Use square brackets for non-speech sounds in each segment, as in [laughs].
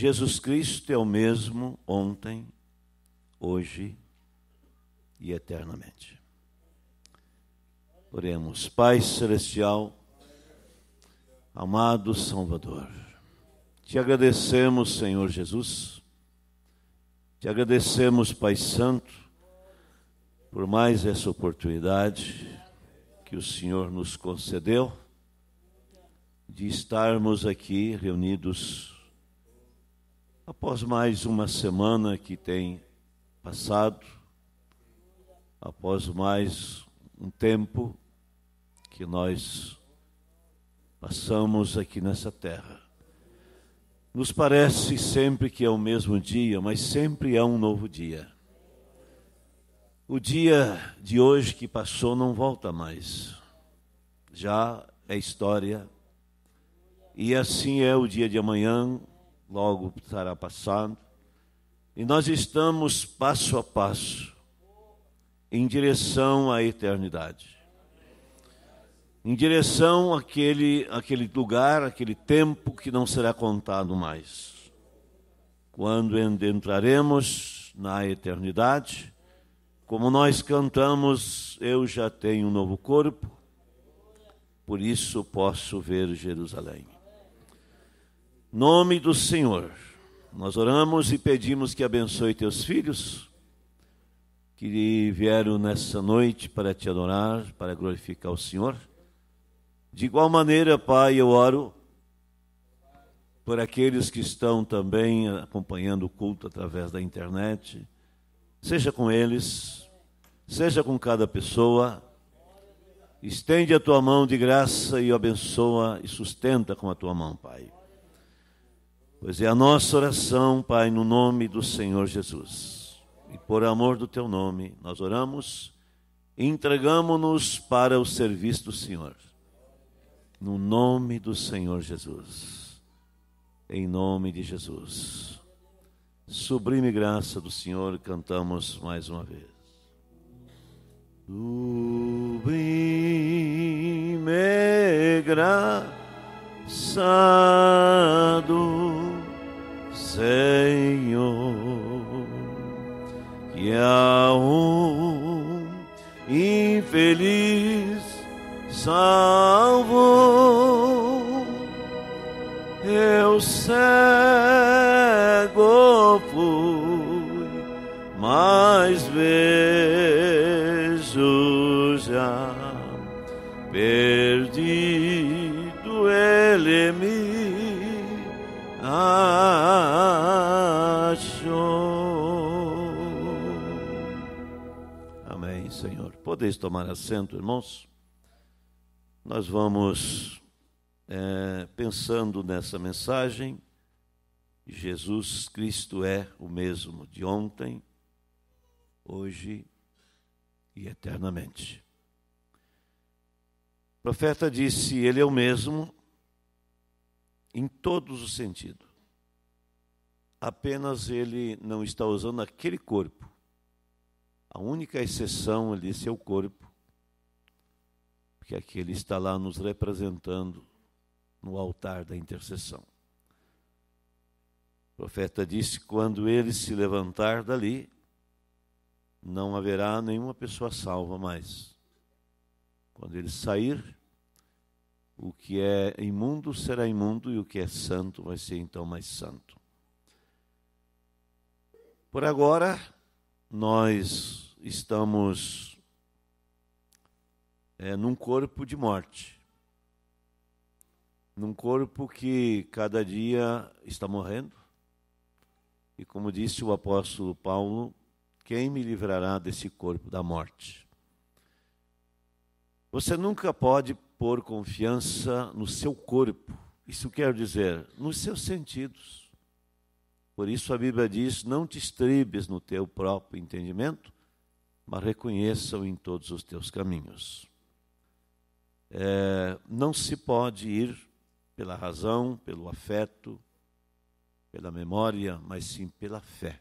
Jesus Cristo é o mesmo ontem, hoje e eternamente. Oremos, Pai Celestial, amado Salvador, te agradecemos, Senhor Jesus, te agradecemos, Pai Santo, por mais essa oportunidade que o Senhor nos concedeu de estarmos aqui reunidos Após mais uma semana que tem passado, após mais um tempo que nós passamos aqui nessa terra, nos parece sempre que é o mesmo dia, mas sempre é um novo dia. O dia de hoje que passou não volta mais, já é história. E assim é o dia de amanhã, logo estará passado. E nós estamos passo a passo em direção à eternidade. Em direção àquele, àquele lugar, aquele tempo que não será contado mais. Quando entraremos na eternidade, como nós cantamos, eu já tenho um novo corpo, por isso posso ver Jerusalém. Nome do Senhor, nós oramos e pedimos que abençoe teus filhos que vieram nessa noite para te adorar, para glorificar o Senhor. De igual maneira, Pai, eu oro por aqueles que estão também acompanhando o culto através da internet. Seja com eles, seja com cada pessoa. Estende a tua mão de graça e abençoa e sustenta com a tua mão, Pai. Pois é a nossa oração, Pai, no nome do Senhor Jesus. E por amor do teu nome, nós oramos e entregamos-nos para o serviço do Senhor. No nome do Senhor Jesus. Em nome de Jesus. Sublime graça do Senhor, cantamos mais uma vez. Sublime graça do Senhor, que a um infeliz salvo eu cego fui, mas vejo. Podeis tomar assento, irmãos? Nós vamos é, pensando nessa mensagem. Jesus Cristo é o mesmo de ontem, hoje e eternamente. O profeta disse: Ele é o mesmo em todos os sentidos. Apenas ele não está usando aquele corpo a única exceção ali é o corpo, porque aqui ele está lá nos representando no altar da intercessão. O profeta disse: quando ele se levantar dali, não haverá nenhuma pessoa salva mais. Quando ele sair, o que é imundo será imundo e o que é santo vai ser então mais santo. Por agora, nós estamos é, num corpo de morte, num corpo que cada dia está morrendo. E como disse o apóstolo Paulo, quem me livrará desse corpo da morte? Você nunca pode pôr confiança no seu corpo, isso quer dizer, nos seus sentidos por isso a Bíblia diz: não te estribes no teu próprio entendimento, mas reconheça-o em todos os teus caminhos. É, não se pode ir pela razão, pelo afeto, pela memória, mas sim pela fé.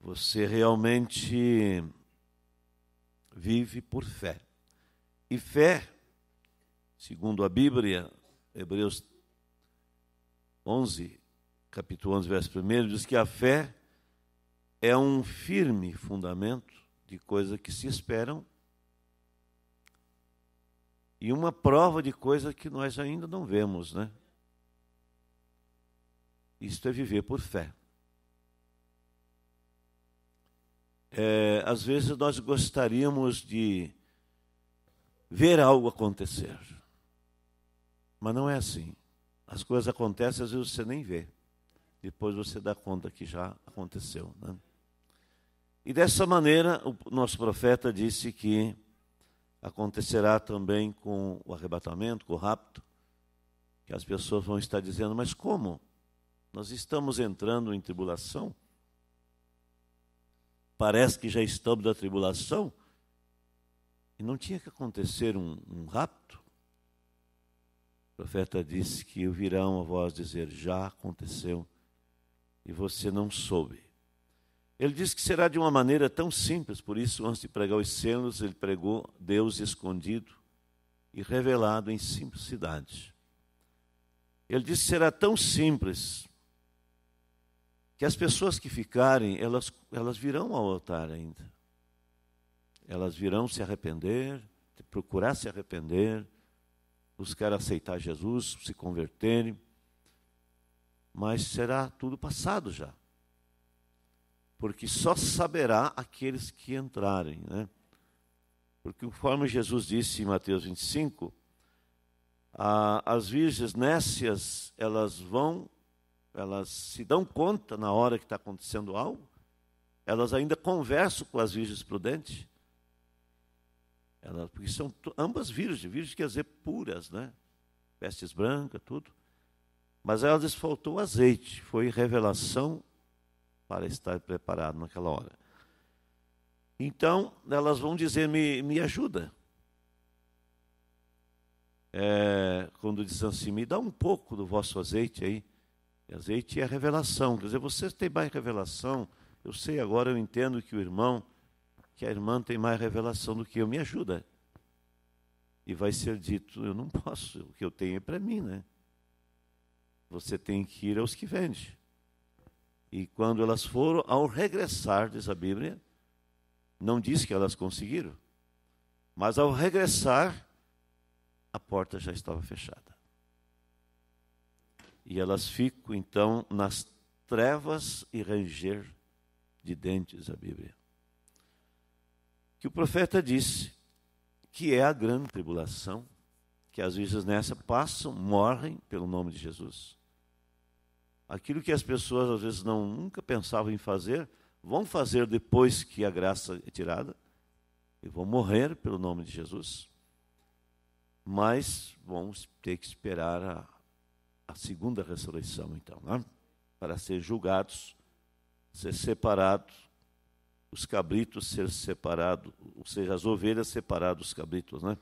Você realmente vive por fé. E fé, segundo a Bíblia, Hebreus 11, capítulo 11, verso 1, diz que a fé é um firme fundamento de coisas que se esperam e uma prova de coisas que nós ainda não vemos, né? Isto é viver por fé. É, às vezes nós gostaríamos de ver algo acontecer, mas não é assim. As coisas acontecem, às vezes você nem vê. Depois você dá conta que já aconteceu. Né? E dessa maneira, o nosso profeta disse que acontecerá também com o arrebatamento, com o rapto, que as pessoas vão estar dizendo: mas como? Nós estamos entrando em tribulação? Parece que já estamos na tribulação? E não tinha que acontecer um, um rapto? O profeta disse que ouvirá uma voz dizer: já aconteceu e você não soube. Ele diz que será de uma maneira tão simples, por isso, antes de pregar os selos, ele pregou Deus escondido e revelado em simplicidade. Ele disse que será tão simples que as pessoas que ficarem, elas, elas virão ao altar ainda. Elas virão se arrepender, procurar se arrepender, buscar aceitar Jesus, se converterem mas será tudo passado já. Porque só saberá aqueles que entrarem. Né? Porque, conforme Jesus disse em Mateus 25, a, as virgens nécias, elas vão, elas se dão conta na hora que está acontecendo algo, elas ainda conversam com as virgens prudentes, elas, porque são ambas virgens, virgens quer dizer puras, né? Vestes brancas, tudo. Mas aí ela faltou azeite, foi revelação para estar preparado naquela hora. Então, elas vão dizer, me, me ajuda. É, quando diz assim, me dá um pouco do vosso azeite aí. Azeite é revelação. Quer dizer, vocês têm mais revelação. Eu sei agora, eu entendo que o irmão, que a irmã tem mais revelação do que eu. Me ajuda. E vai ser dito, eu não posso, o que eu tenho é para mim, né? Você tem que ir aos que vendem. E quando elas foram, ao regressar, diz a Bíblia, não diz que elas conseguiram, mas ao regressar, a porta já estava fechada. E elas ficam então nas trevas e ranger de dentes, a Bíblia. Que o profeta disse que é a grande tribulação, que as vezes nessa passam, morrem pelo nome de Jesus aquilo que as pessoas às vezes não nunca pensavam em fazer, vão fazer depois que a graça é tirada e vão morrer pelo nome de Jesus, mas vão ter que esperar a, a segunda ressurreição, então, né? para ser julgados, ser separados, os cabritos ser separados, ou seja, as ovelhas separadas dos cabritos, né?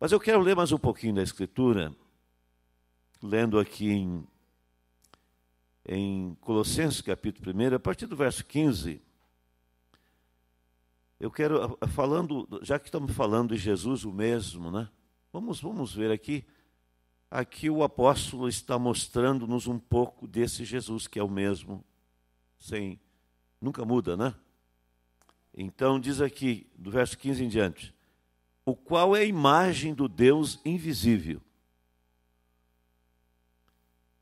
Mas eu quero ler mais um pouquinho da Escritura, lendo aqui em em Colossenses, capítulo 1, a partir do verso 15. Eu quero, falando, já que estamos falando de Jesus o mesmo, né? Vamos, vamos ver aqui. Aqui o apóstolo está mostrando-nos um pouco desse Jesus que é o mesmo, sem nunca muda, né? Então diz aqui, do verso 15 em diante, o qual é a imagem do Deus invisível,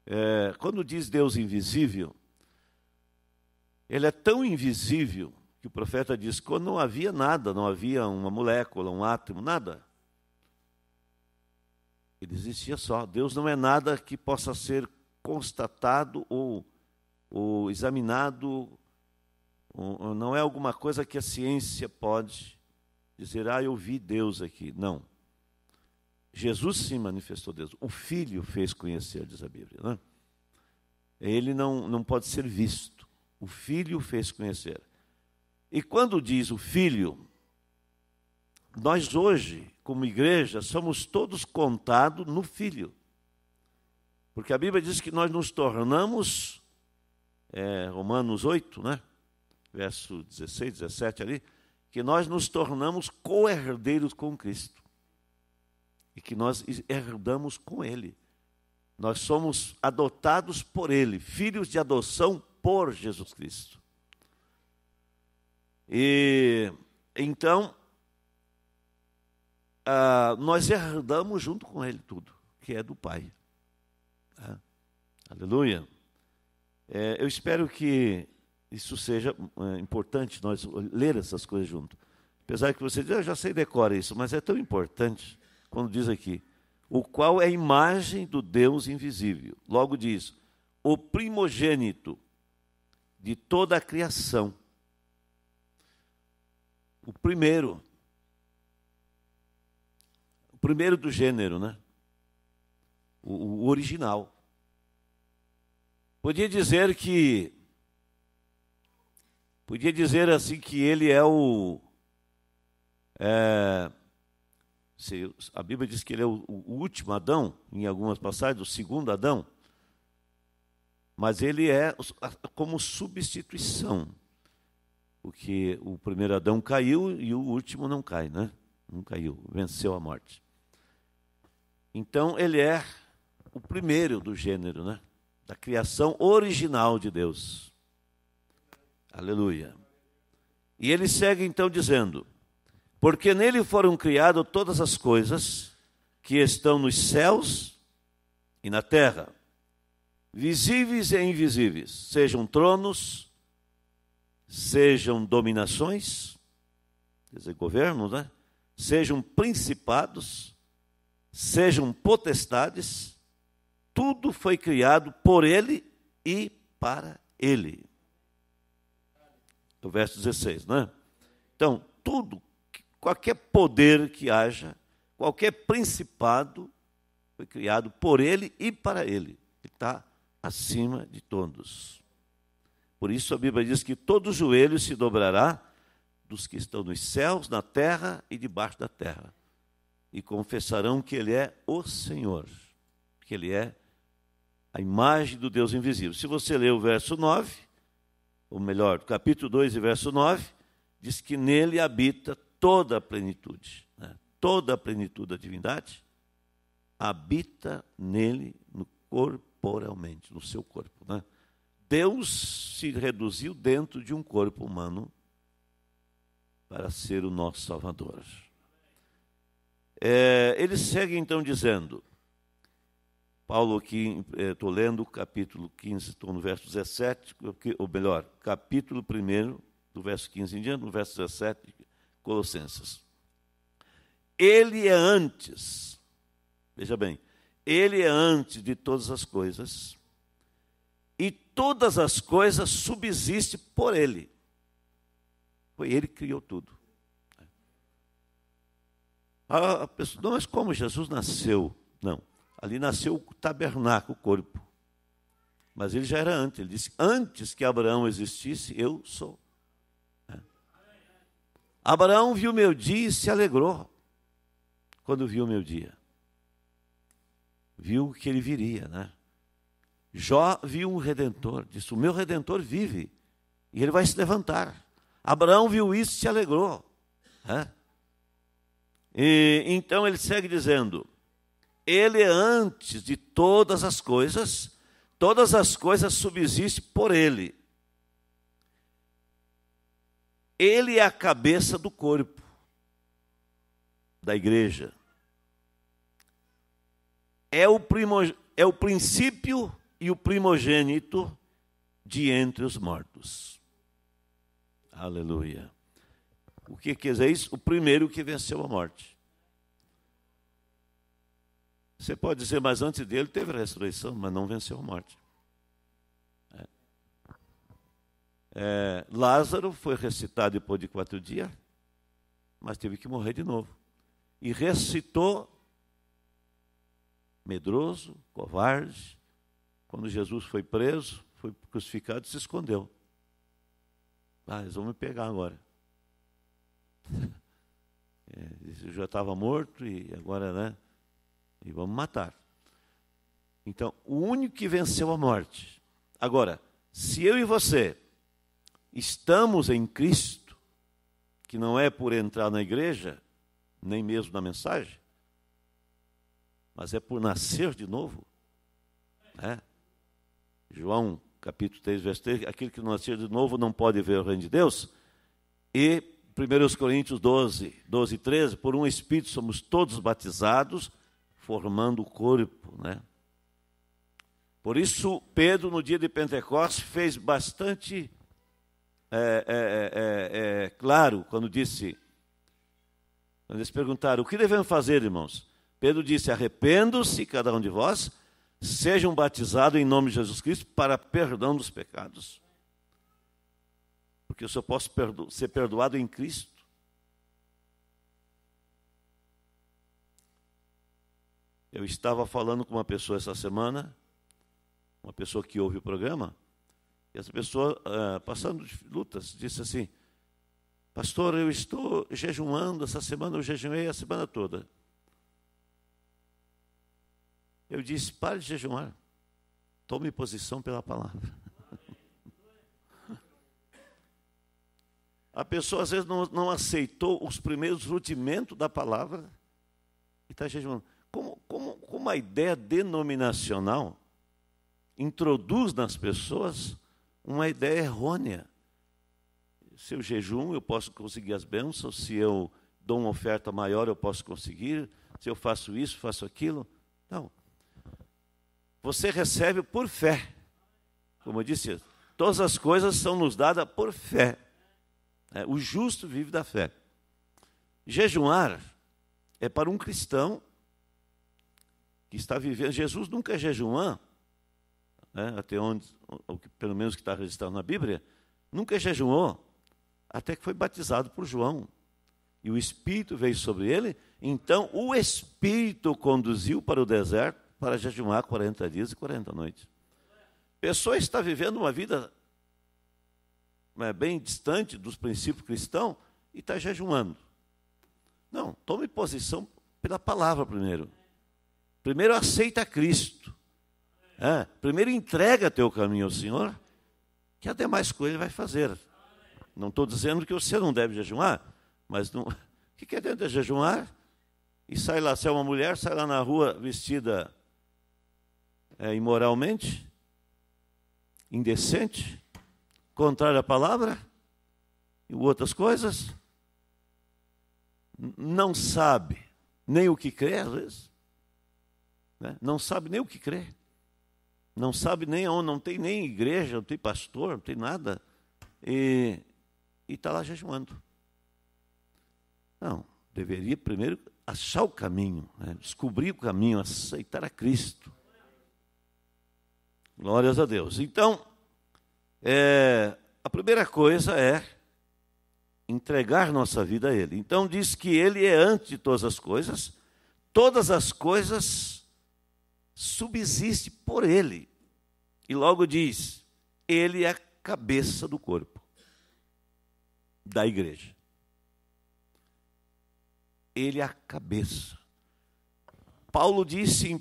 é, quando diz Deus invisível, ele é tão invisível que o profeta diz: quando não havia nada, não havia uma molécula, um átomo, nada. Ele existia só. Deus não é nada que possa ser constatado ou, ou examinado, ou, não é alguma coisa que a ciência pode dizer, ah, eu vi Deus aqui. Não. Jesus se manifestou Deus. O Filho fez conhecer, diz a Bíblia. Né? Ele não, não pode ser visto. O Filho fez conhecer. E quando diz o Filho, nós hoje, como igreja, somos todos contados no Filho. Porque a Bíblia diz que nós nos tornamos, é, Romanos 8, né? verso 16, 17 ali, que nós nos tornamos co-herdeiros com Cristo e que nós herdamos com Ele. Nós somos adotados por Ele, filhos de adoção por Jesus Cristo. E então, ah, nós herdamos junto com Ele tudo, que é do Pai. Ah, aleluia. É, eu espero que isso seja é, importante nós ler essas coisas junto. Apesar que você diz, ah, eu já sei decorar isso, mas é tão importante quando diz aqui, o qual é a imagem do Deus invisível. Logo diz, o primogênito de toda a criação. O primeiro. O primeiro do gênero, né? O, o original. Podia dizer que. Podia dizer assim que ele é o. É, a Bíblia diz que ele é o último Adão, em algumas passagens, o segundo Adão. Mas ele é como substituição. Porque o primeiro Adão caiu e o último não cai, né? Não caiu, venceu a morte. Então ele é o primeiro do gênero, né? Da criação original de Deus. Aleluia. E ele segue então dizendo: porque nele foram criadas todas as coisas que estão nos céus e na terra, visíveis e invisíveis, sejam tronos, sejam dominações, quer dizer, governos, né? sejam principados, sejam potestades, tudo foi criado por ele e para ele. O verso 16, né? Então, tudo qualquer poder que haja, qualquer principado, foi criado por ele e para ele. Ele está acima de todos. Por isso a Bíblia diz que todo joelho se dobrará dos que estão nos céus, na terra e debaixo da terra, e confessarão que Ele é o Senhor, que Ele é a imagem do Deus invisível. Se você ler o verso 9, ou melhor, capítulo 2 e verso 9, diz que nele habita toda a plenitude, né? toda a plenitude da divindade habita nele no corporalmente, no seu corpo. Né? Deus se reduziu dentro de um corpo humano para ser o nosso Salvador. É, ele segue então dizendo, Paulo aqui, estou é, lendo o capítulo 15, estou no verso 17, ou melhor, capítulo 1, do verso 15 em diante, no verso 17, Colossenses. Ele é antes, veja bem, ele é antes de todas as coisas, e todas as coisas subsistem por ele. Foi ele que criou tudo. A pessoa, não, mas como Jesus nasceu? Não. Ali nasceu o tabernáculo, o corpo. Mas ele já era antes. Ele disse: Antes que Abraão existisse, eu sou. Abraão viu meu dia e se alegrou quando viu meu dia. Viu que ele viria, né? Jó viu um redentor, disse: O meu redentor vive e ele vai se levantar. Abraão viu isso e se alegrou. Né? E, então ele segue dizendo: Ele é antes de todas as coisas, todas as coisas subsistem por ele. Ele é a cabeça do corpo, da igreja. É o, primo, é o princípio e o primogênito de entre os mortos. Aleluia. O que quer dizer isso? O primeiro que venceu a morte. Você pode dizer, mas antes dele teve a ressurreição, mas não venceu a morte. É, Lázaro foi ressuscitado depois de quatro dias, mas teve que morrer de novo. E ressuscitou medroso, covarde. Quando Jesus foi preso, foi crucificado e se escondeu. Ah, eles vão me pegar agora. [laughs] É, já estava morto e agora, né? E vamos matar. Então, o único que venceu a morte. Agora, se eu e você estamos em Cristo, que não é por entrar na igreja, nem mesmo na mensagem, mas é por nascer de novo. Né? João capítulo 3, verso 3, aquele que nascer de novo não pode ver o reino de Deus. E 1 Coríntios 12, 12 e 13, por um Espírito somos todos batizados, formando o corpo. Né? Por isso, Pedro, no dia de Pentecostes, fez bastante é é, é, é, é, claro quando disse, quando eles perguntaram, o que devemos fazer, irmãos? Pedro disse, arrependo-se cada um de vós, sejam batizados em nome de Jesus Cristo para perdão dos pecados. Porque eu só posso perdo ser perdoado em Cristo. Eu estava falando com uma pessoa essa semana, uma pessoa que ouve o programa, e essa pessoa, ah, passando de lutas, disse assim: Pastor, eu estou jejuando, essa semana eu jejuei a semana toda. Eu disse: pare de jejuar, tome posição pela palavra. [laughs] A pessoa às vezes não, não aceitou os primeiros rudimentos da palavra e está jejuando. Como, como, como a ideia denominacional introduz nas pessoas uma ideia errônea. Se eu jejum, eu posso conseguir as bênçãos, se eu dou uma oferta maior, eu posso conseguir, se eu faço isso, faço aquilo. Não. Você recebe por fé. Como eu disse, todas as coisas são nos dadas por fé. É, o justo vive da fé. Jejuar é para um cristão que está vivendo. Jesus nunca jejuou né, até onde, o que, pelo menos que está registrado na Bíblia, nunca jejuou, até que foi batizado por João. E o Espírito veio sobre ele, então o Espírito conduziu para o deserto para jejuar 40 dias e 40 noites. Pessoa está vivendo uma vida é, bem distante dos princípios cristãos e está jejuando. Não, tome posição pela palavra primeiro. Primeiro aceita Cristo. É, primeiro entrega teu caminho ao Senhor, que até mais coisa ele vai fazer. Não estou dizendo que você não deve jejuar, mas não... [laughs] o que, dentro de jejuar? E sai lá, se é uma mulher, sai lá na rua vestida é, imoralmente, indecente, contrária à palavra e outras coisas, não sabe nem o que crê, às vezes, né? não sabe nem o que crê não sabe nem onde não tem nem igreja, não tem pastor, não tem nada, e está lá jejuando. Não, deveria primeiro achar o caminho, né? descobrir o caminho, aceitar a Cristo. Glórias a Deus. Então, é, a primeira coisa é entregar nossa vida a Ele. Então, diz que Ele é antes de todas as coisas, todas as coisas subsiste por ele. E logo diz: ele é a cabeça do corpo da igreja. Ele é a cabeça. Paulo disse em 1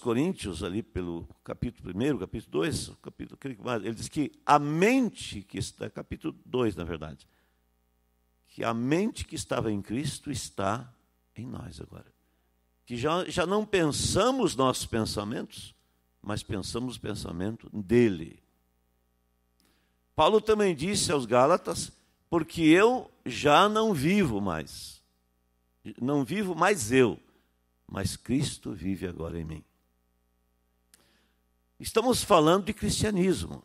Coríntios, ali pelo capítulo 1, capítulo 2, capítulo, ele diz que a mente que está, capítulo 2, na verdade, que a mente que estava em Cristo está em nós agora que já, já não pensamos nossos pensamentos, mas pensamos o pensamento dele. Paulo também disse aos Gálatas: Porque eu já não vivo mais. Não vivo mais eu, mas Cristo vive agora em mim. Estamos falando de cristianismo.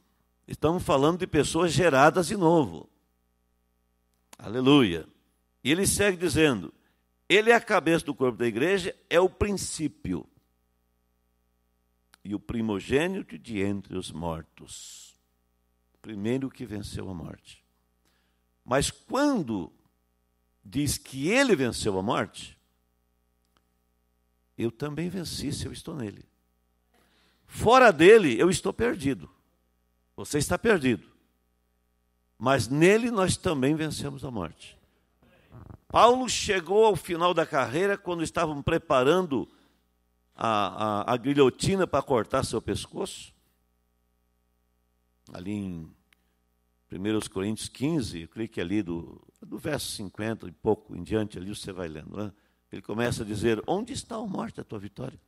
Estamos falando de pessoas geradas de novo. Aleluia. E ele segue dizendo: ele é a cabeça do corpo da igreja, é o princípio. E o primogênito de entre os mortos. Primeiro que venceu a morte. Mas quando diz que ele venceu a morte, eu também venci se eu estou nele. Fora dele, eu estou perdido. Você está perdido. Mas nele nós também vencemos a morte. Paulo chegou ao final da carreira quando estavam preparando a, a, a guilhotina para cortar seu pescoço. Ali em 1 Coríntios 15, clique é ali do, do verso 50 e pouco em diante, ali você vai lendo. Né? Ele começa a dizer: Onde está a morte, a tua vitória?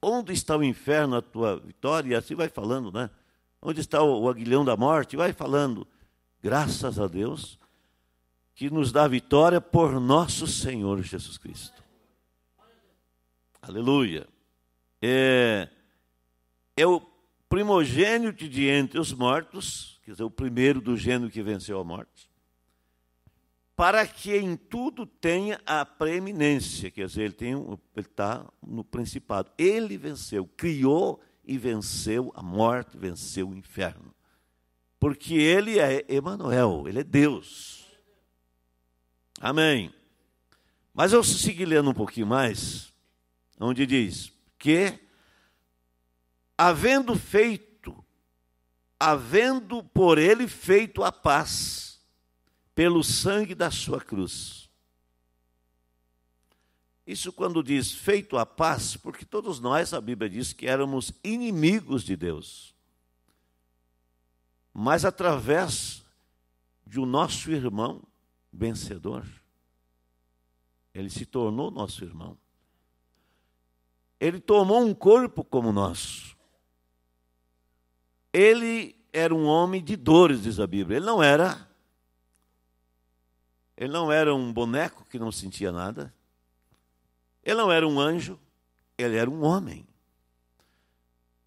Onde está o inferno, a tua vitória? E assim vai falando, né? Onde está o, o aguilhão da morte? Vai falando. Graças a Deus que nos dá vitória por nosso Senhor Jesus Cristo. Aleluia. É, é o primogênito de entre os mortos, quer dizer, o primeiro do gênero que venceu a morte, para que em tudo tenha a preeminência, quer dizer, ele tem, ele está no principado. Ele venceu, criou e venceu a morte, venceu o inferno, porque ele é Emanuel, ele é Deus. Amém. Mas eu segui lendo um pouquinho mais, onde diz que, havendo feito, havendo por ele feito a paz, pelo sangue da sua cruz. Isso quando diz feito a paz, porque todos nós, a Bíblia diz que éramos inimigos de Deus. Mas através de o nosso irmão, vencedor. Ele se tornou nosso irmão. Ele tomou um corpo como nosso. Ele era um homem de dores, diz a Bíblia. Ele não era. Ele não era um boneco que não sentia nada. Ele não era um anjo. Ele era um homem.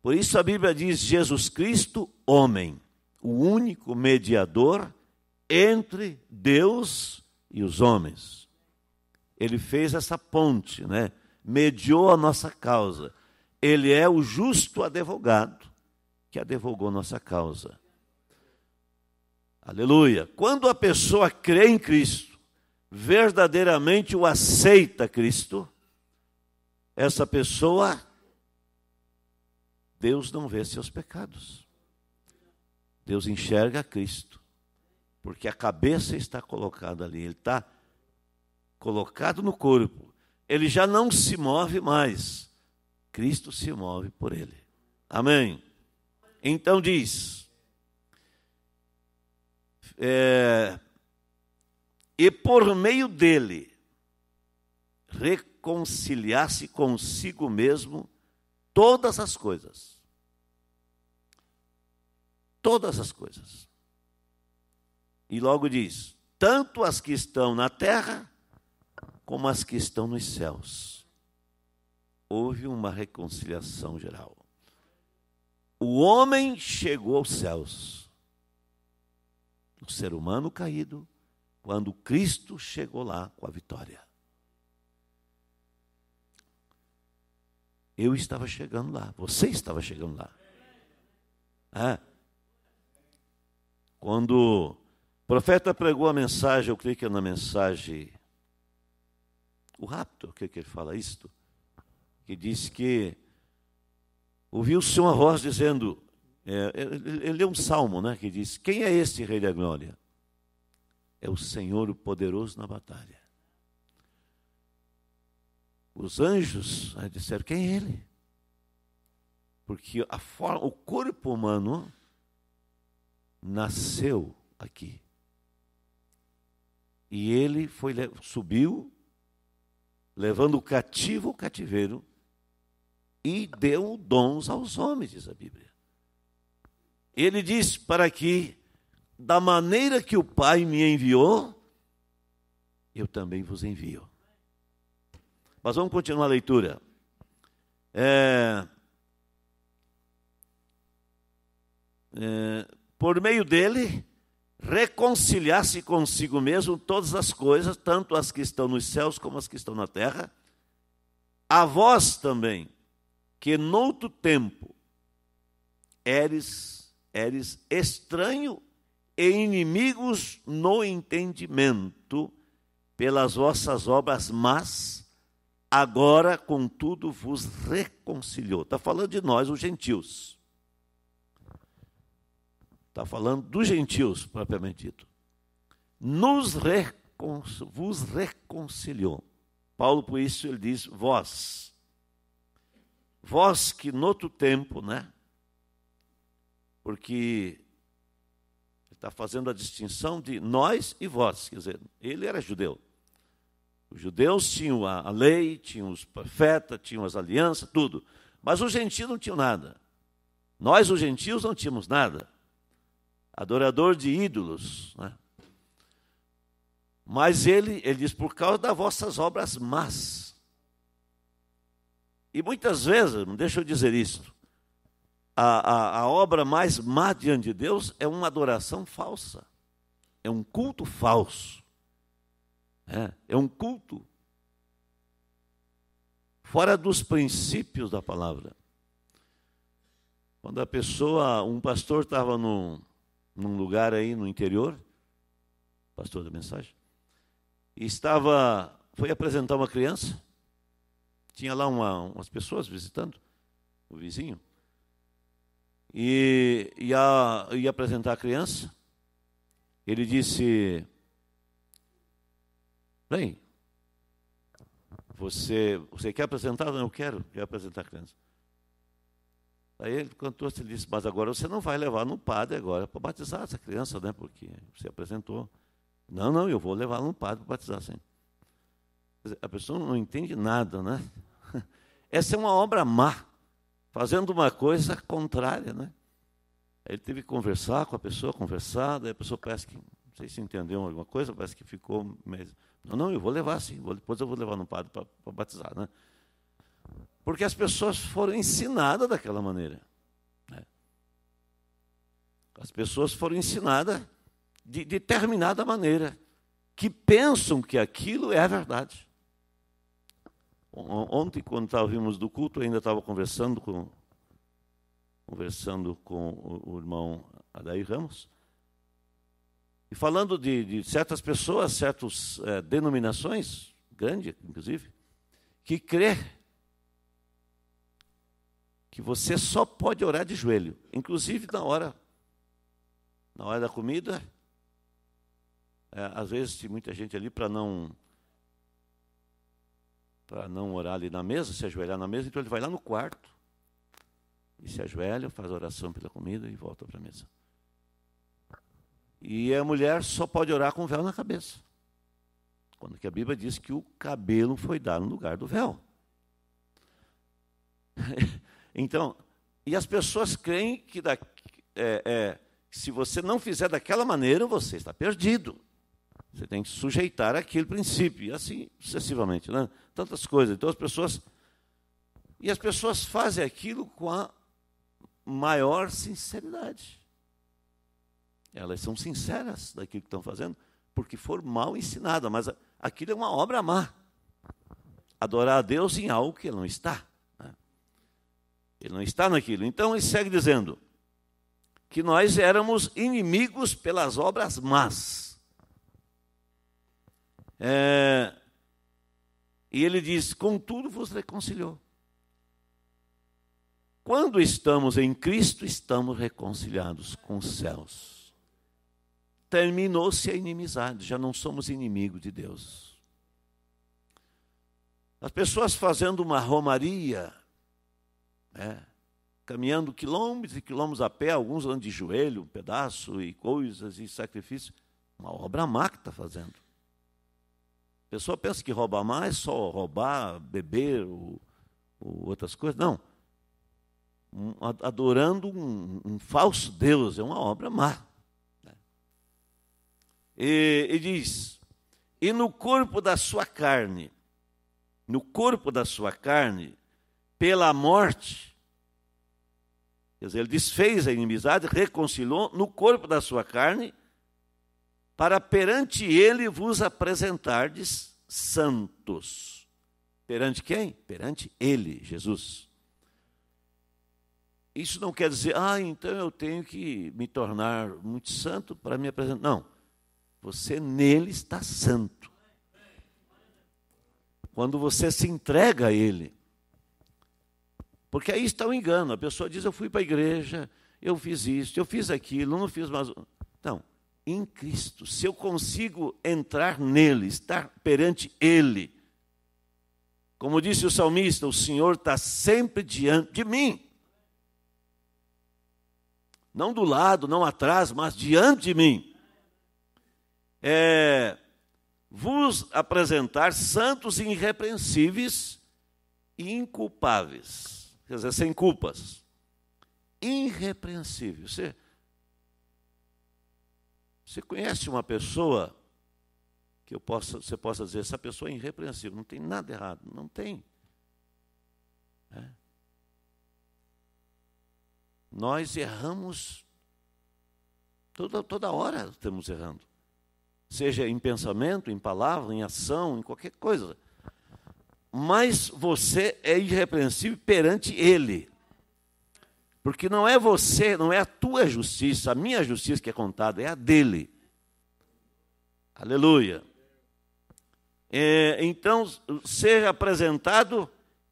Por isso a Bíblia diz: Jesus Cristo, homem, o único mediador entre Deus e os homens. Ele fez essa ponte, né? mediou a nossa causa. Ele é o justo advogado que advogou nossa causa. Aleluia. Quando a pessoa crê em Cristo, verdadeiramente o aceita Cristo, essa pessoa, Deus não vê seus pecados. Deus enxerga Cristo. Porque a cabeça está colocada ali, ele está colocado no corpo. Ele já não se move mais. Cristo se move por ele. Amém. Então diz: é, e por meio dele reconciliasse consigo mesmo todas as coisas. Todas as coisas. E logo diz: tanto as que estão na terra como as que estão nos céus. Houve uma reconciliação geral. O homem chegou aos céus. O ser humano caído, quando Cristo chegou lá com a vitória. Eu estava chegando lá, você estava chegando lá. É. quando o profeta pregou a mensagem, eu creio que é na mensagem, o rapto, que, que ele fala isto, que diz que ouviu-se uma voz dizendo, é, ele, leu é um salmo, né, que diz, quem é este rei da glória? É o Senhor o poderoso na batalha. Os anjos aí né, disseram, quem é ele? Porque a forma, o corpo humano nasceu aqui. E ele foi subiu, levando o cativo ao cativeiro, e deu dons aos homens, diz a Bíblia. Ele diz para que, da maneira que o Pai me enviou, eu também vos envio. Mas vamos continuar a leitura. É, é, por meio dele, reconciliar-se consigo mesmo todas as coisas, tanto as que estão nos céus como as que estão na terra. A vós também, que noutro tempo eres, eres estranho e inimigos no entendimento pelas vossas obras, mas agora, contudo, vos reconciliou. Está falando de nós, os gentios. Está falando dos gentios, propriamente dito. Nos recon, vos reconciliou. Paulo, por isso, ele diz: vós. Vós que, noutro tempo, né? Porque está fazendo a distinção de nós e vós. Quer dizer, ele era judeu. Os judeus tinham a lei, tinham os profetas, tinham as alianças, tudo. Mas os gentios não tinham nada. Nós, os gentios, não tínhamos nada adorador de ídolos. Né? Mas ele, ele diz, por causa das vossas obras más. E muitas vezes, deixa eu dizer isso, a, a, a obra mais má diante de Deus é uma adoração falsa, é um culto falso, é, é um culto fora dos princípios da palavra. Quando a pessoa, um pastor estava num, num lugar aí no interior, pastor da mensagem, e estava, foi apresentar uma criança, tinha lá uma, umas pessoas visitando, o vizinho, e ia, ia apresentar a criança, ele disse, bem, você, você quer apresentar? Não, eu quero, quero apresentar a criança. Aí ele cantou se disse, mas agora você não vai levar no padre agora para batizar essa criança, né? Porque você apresentou. Não, não, eu vou levar no padre para batizar, sim. a pessoa não entende nada, né? [laughs] Essa é uma obra má, fazendo uma coisa contrária, né? Ele teve que conversar com a pessoa, conversar, daí a pessoa parece que, não sei se entendeu alguma coisa, parece que ficou, mas, não, não, eu vou levar sim, depois eu vou levar no padre para batizar, né? Porque as pessoas foram ensinadas daquela maneira. Né? As pessoas foram ensinadas de determinada maneira, que pensam que aquilo é a verdade. Ontem, quando estávamos do culto, ainda estava conversando com, conversando com o, irmão Adair Ramos, e falando de, de certas pessoas, certas é, denominações, grande inclusive, que crê que você só pode orar de joelho, inclusive na hora, na hora da comida. É, às vezes tem muita gente ali para não para não orar ali na mesa, se ajoelhar na mesa, então ele vai lá no quarto e se ajoelha, faz oração pela comida e volta para a mesa. E a mulher só pode orar com véu na cabeça. Quando que a Bíblia diz que o cabelo foi dado no lugar do véu. [laughs] Então, e as pessoas creem que da, é, é, se você não fizer daquela maneira, você está perdido. Você tem que sujeitar aquele princípio, e assim sucessivamente. Né? Tantas coisas. Então as pessoas. E as pessoas fazem aquilo com a maior sinceridade. Elas são sinceras daquilo que estão fazendo, porque foram mal ensinadas, mas aquilo é uma obra má. Adorar a Deus em algo que não está. Ele não está naquilo. Então ele segue dizendo que nós éramos inimigos pelas obras más. É, e ele diz: Contudo vos reconciliou. Quando estamos em Cristo, estamos reconciliados com os céus. Terminou-se a inimizade, já não somos inimigos de Deus. As pessoas fazendo uma romaria né? caminhando quilômetros e quilômetros a pé, alguns andam de joelho, um pedaço e coisas e sacrifício. Uma obra má que está fazendo. A pessoa pensa que roubar mais é só roubar, beber ou, ou outras coisas. Não. Um, adorando um, um, falso Deus é uma obra má. Né? E, e diz: E no corpo da sua carne, no corpo da sua carne, pela morte. Quer dizer, ele desfez a inimizade, reconciliou no corpo da sua carne, para perante ele vos apresentardes santos. Perante quem? Perante ele, Jesus. Isso não quer dizer, ah, então eu tenho que me tornar muito santo para me apresentar. Não. Você nele está santo. Quando você se entrega a ele, porque aí está o um engano. A pessoa diz: eu fui para a igreja, eu fiz isso, eu fiz aquilo, não fiz mais. Então, em Cristo, se eu consigo entrar nele, estar perante ele, como disse o salmista, o Senhor está sempre diante de mim. Não do lado, não atrás, mas diante de mim. É, vos apresentar santos e irrepreensíveis e inculpáveis quer dizer, sem culpas, irrepreensível. Você, você conhece uma pessoa que eu possa, você possa dizer, essa pessoa é irrepreensível, não tem nada errado, não tem. É. Nós erramos toda, toda hora, estamos errando. Seja em pensamento, em palavra, em ação, em qualquer coisa mas você é irrepreensível perante Ele. Porque não é você, não é a tua justiça, a minha justiça que é contada, é a dele. Aleluia. É, então, seja apresentado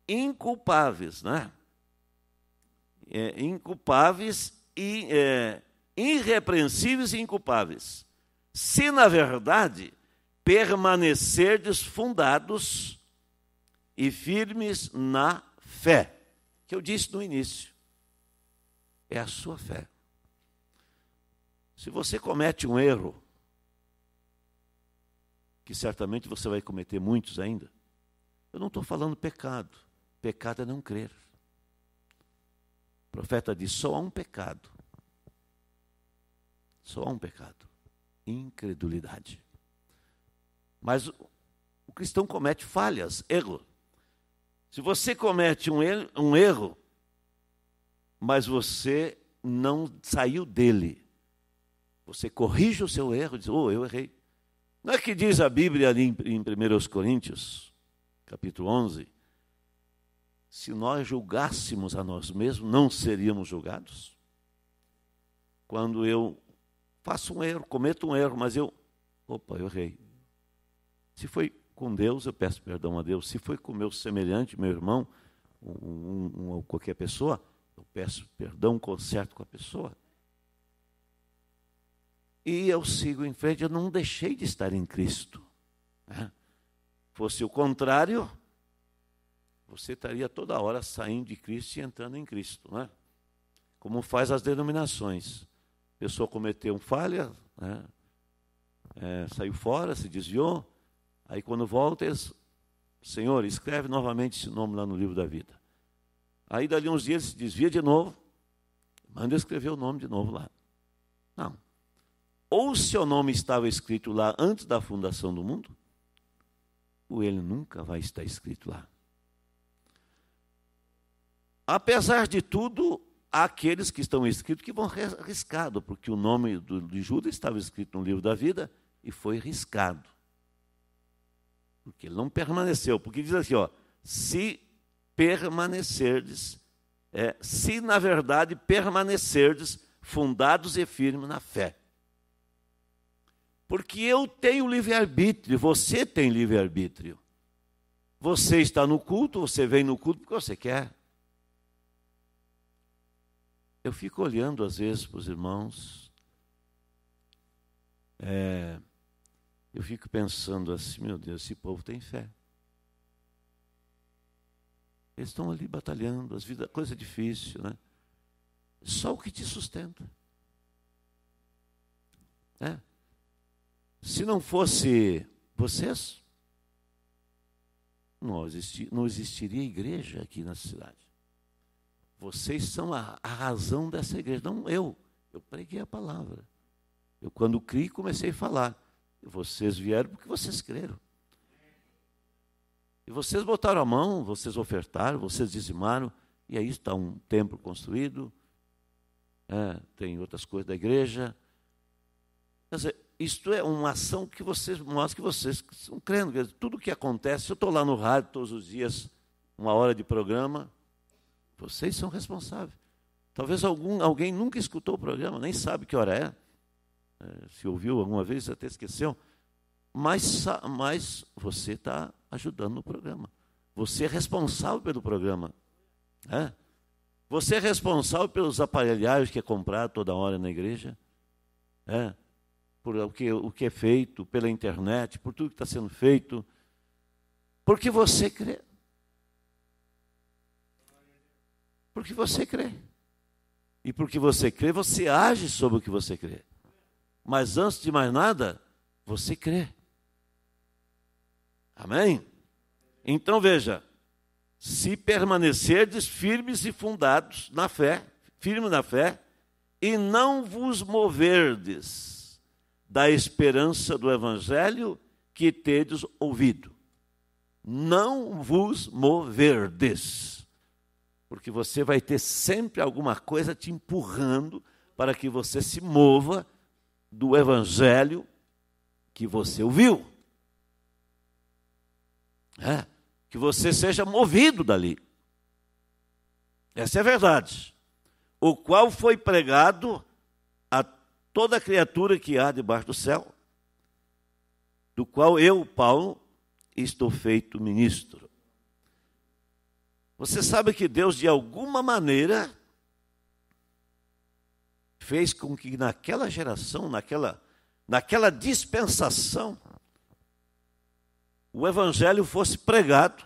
inculpáveis, né? É, inculpáveis e é, irrepreensíveis e inculpáveis. Se, na verdade, permanecerdes fundados e firmes na fé, que eu disse no início. É a sua fé. Se você comete um erro, que certamente você vai cometer muitos ainda, eu não estou falando pecado. Pecado é não crer. O profeta diz: só há um pecado. Só há um pecado: incredulidade. Mas o cristão comete falhas, erros. Se você comete um erro, um erro, mas você não saiu dele, você corrige o seu erro, diz, oh, eu errei. Não é que diz a Bíblia ali em, em 1 Coríntios, capítulo 11, se nós julgássemos a nós mesmos, não seríamos julgados? Quando eu faço um erro, cometo um erro, mas eu, opa, eu errei. Se foi com Deus, eu peço perdão a Deus. Se foi com meu semelhante, meu irmão, um, um, ou qualquer pessoa, eu peço perdão, conserto com a pessoa. E eu sigo em frente, eu não deixei de estar em Cristo. Né? Fosse o contrário, você estaria toda hora saindo de Cristo e entrando em Cristo, né? Como faz as denominações. A pessoa cometeu um falha, né? é, saiu fora, se desviou, Aí quando volta, eles, Senhor, escreve novamente esse nome lá no livro da vida. Aí dali uns dias se desvia de novo, manda escrever o nome de novo lá. Não. Ou seu nome estava escrito lá antes da fundação do mundo, ou ele nunca vai estar escrito lá. Apesar de tudo, há aqueles que estão escritos que vão arriscado, porque o nome de Judas estava escrito no livro da vida e foi riscado. Porque ele não permaneceu. Porque diz assim, ó, se permanecerdes, é, se na verdade permanecerdes fundados e firmes na fé. Porque eu tenho livre-arbítrio, você tem livre-arbítrio. Você está no culto, você vem no culto porque você quer. Eu fico olhando às vezes para os irmãos. É, eu fico pensando assim, meu Deus, esse povo tem fé. Eles estão ali batalhando, as vidas, coisa difícil, né? Só o que te sustenta. É. Se não fosse vocês, não, existi, não existiria igreja aqui na cidade. Vocês são a, a razão dessa igreja, não eu. Eu preguei a palavra. Eu, quando criei, comecei a falar. Vocês vieram porque vocês creram. E vocês botaram a mão, vocês ofertaram, vocês dizimaram, e aí está um templo construído, é, tem outras coisas da igreja. Quer dizer, isto é uma ação que vocês mostram que vocês estão crendo. Dizer, tudo que acontece, eu estou lá no rádio todos os dias, uma hora de programa, vocês são responsáveis. Talvez algum, alguém nunca escutou o programa, nem sabe que hora é. é se ouviu alguma vez, até esqueceu mas, mas você está ajudando no programa. Você é responsável pelo programa. Né? Você é responsável pelos aparelhagens que é comprado toda hora na igreja. Né? Por o que, o que é feito, pela internet, por tudo que está sendo feito. Porque você crê. Porque você crê. E porque você crê, você age sobre o que você crê. Mas antes de mais nada, você crê. Amém? Então veja, se permanecerdes firmes e fundados na fé, firme na fé, e não vos moverdes da esperança do evangelho que tedes ouvido. Não vos moverdes, porque você vai ter sempre alguma coisa te empurrando para que você se mova do evangelho que você ouviu. É? que você seja movido dali. Essa é a verdade. O qual foi pregado a toda criatura que há debaixo do céu, do qual eu, Paulo, estou feito ministro. Você sabe que Deus, de alguma maneira, fez com que naquela geração, naquela, naquela dispensação, o evangelho fosse pregado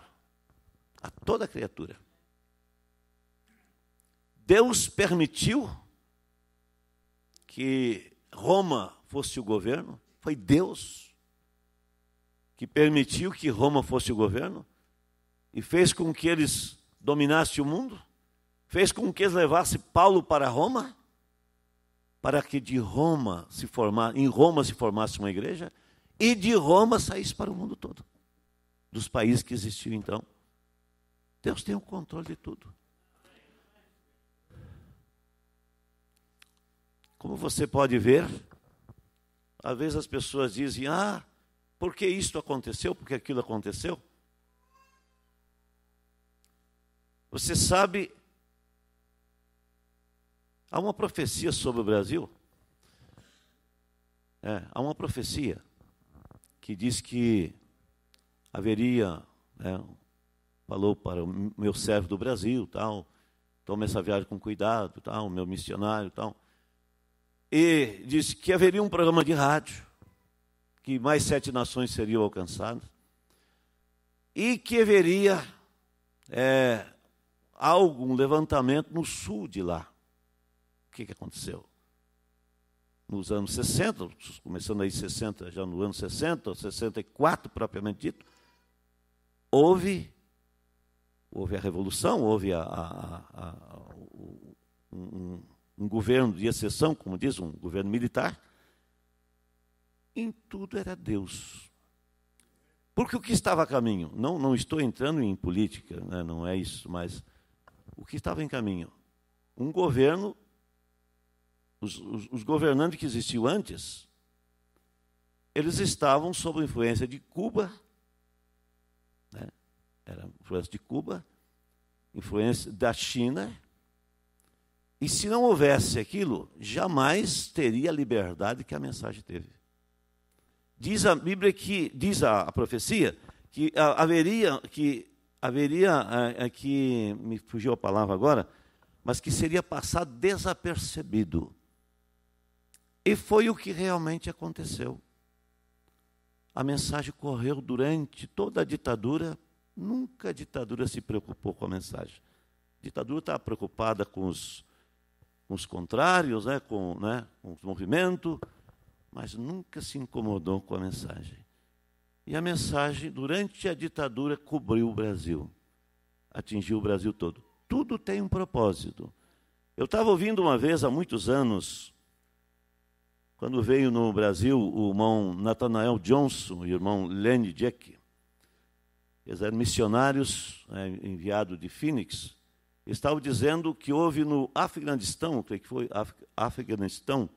a toda criatura. Deus permitiu que Roma fosse o governo? Foi Deus que permitiu que Roma fosse o governo e fez com que eles dominassem o mundo? Fez com que eles levassem Paulo para Roma? Para que de Roma se formasse, em Roma se formasse uma igreja e de Roma saísse para o mundo todo dos países que existiam então. Deus tem o controle de tudo. Como você pode ver, às vezes as pessoas dizem: Ah, por que isto aconteceu? Por que aquilo aconteceu? Você sabe, há uma profecia sobre o Brasil. É, há uma profecia que diz que haveria, né, falou para o meu servo do Brasil, tal, tome essa viagem com cuidado, tal, meu missionário, tal. E disse que haveria um programa de rádio, que mais sete nações seriam alcançadas, e que haveria é, algo, um levantamento no sul de lá. O que, que aconteceu? Nos anos 60, começando aí 60, já no ano 60, 64 propriamente dito, houve, houve a revolução, houve a, a, a, um, um governo de exceção, como diz, um governo militar. Em tudo era Deus. Porque o que estava a caminho, não, não estou entrando em política, né, não é isso, mas o que estava em caminho? Um governo, os, os, os governantes que existiam antes, eles estavam sob a influência de Cuba, era influência de Cuba, influência da China. E se não houvesse aquilo, jamais teria a liberdade que a mensagem teve. Diz a Bíblia que diz a, a profecia que a, haveria que haveria é, é, que me fugiu a palavra agora, mas que seria passar desapercebido. E foi o que realmente aconteceu. A mensagem correu durante toda a ditadura Nunca a ditadura se preocupou com a mensagem. A ditadura estava preocupada com os, com os contrários, né, com, né, com o movimento, mas nunca se incomodou com a mensagem. E a mensagem, durante a ditadura, cobriu o Brasil, atingiu o Brasil todo. Tudo tem um propósito. Eu estava ouvindo uma vez, há muitos anos, quando veio no Brasil o irmão Nathanael Johnson o irmão Lenny Jack, eles eram missionários é, né, enviados de Phoenix, estavam dizendo que houve no Afeganistão, o que foi Af Afeganistão,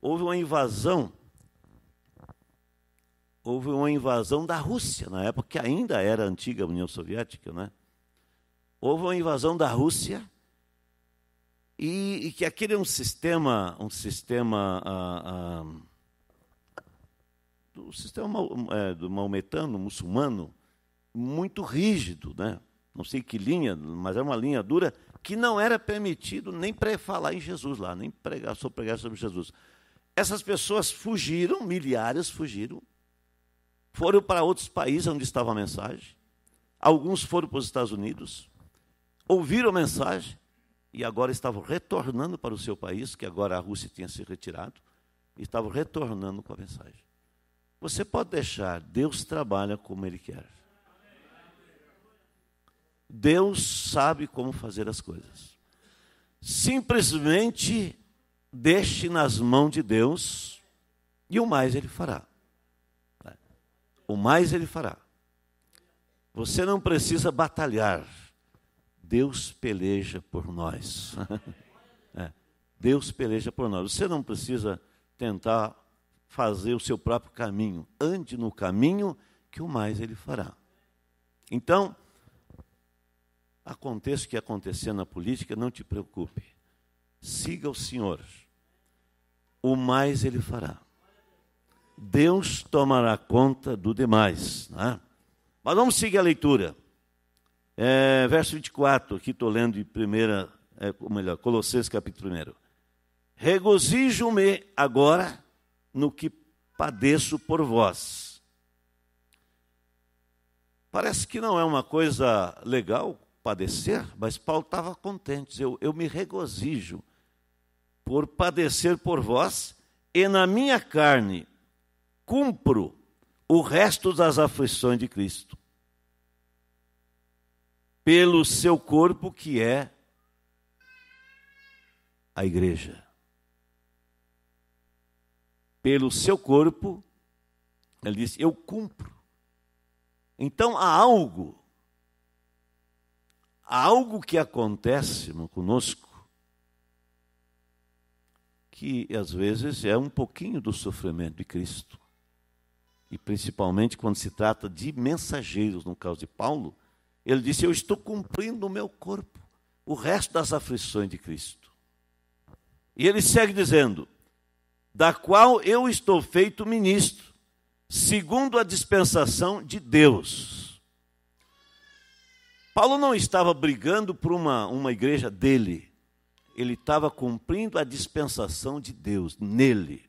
houve uma invasão, houve uma invasão da Rússia, na época que ainda era a antiga União Soviética, né? Houve uma invasão da Rússia e, e que aquele é um sistema, um sistema ah, ah, do sistema é, do maometano, muçulmano, muito rígido, né? não sei que linha, mas é uma linha dura, que não era permitido nem para falar em Jesus lá, nem pregar, só pregar sobre Jesus. Essas pessoas fugiram, milhares fugiram, foram para outros países onde estava a mensagem, alguns foram para os Estados Unidos, ouviram a mensagem e agora estavam retornando para o seu país, que agora a Rússia tinha se retirado, e estavam retornando com a mensagem. Você pode deixar, Deus trabalha como Ele quer. Deus sabe como fazer as coisas. Simplesmente deixe nas mãos de Deus e o mais ele fará. O mais ele fará. Você não precisa batalhar. Deus peleja por nós. [laughs] É. Deus peleja por nós. Você não precisa tentar fazer o seu próprio caminho. Ande no caminho que o mais ele fará. Então, Aconteça o que acontecer na política, não te preocupe. Siga o Senhor. O mais ele fará. Deus tomará conta do demais. Né? Mas vamos seguir a leitura. É, verso 24, aqui estou lendo primeira, é, ou melhor, Colossenses capítulo 1. Regozijo-me agora no que padeço por vós. Parece que não é uma coisa legal padecer, mas Paulo estava contente. Eu, eu me regozijo por padecer por vós, e na minha carne cumpro o resto das aflições de Cristo, pelo seu corpo que é a igreja. Pelo seu corpo, ele diz: Eu cumpro. Então há algo algo que acontece conosco que às vezes é um pouquinho do sofrimento de Cristo. E principalmente quando se trata de mensageiros, no caso de Paulo, ele disse: Eu estou cumprindo o meu corpo, o resto das aflições de Cristo. E ele segue dizendo: Da qual eu estou feito ministro, segundo a dispensação de Deus Paulo não estava brigando por uma, uma igreja dele, ele estava cumprindo a dispensação de Deus nele.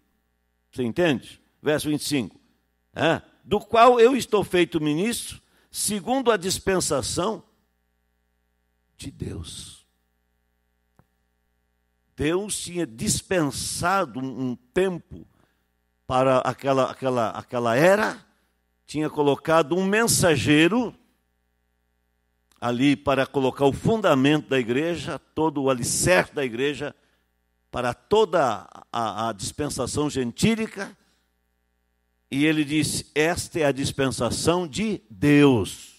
Você entende? Verso 25: é? Do qual eu estou feito ministro, segundo a dispensação de Deus. Deus tinha dispensado um tempo para aquela, aquela, aquela era, tinha colocado um mensageiro ali para colocar o fundamento da igreja, todo o alicerce da igreja, para toda a, a dispensação gentílica. E ele disse: Esta é a dispensação de Deus.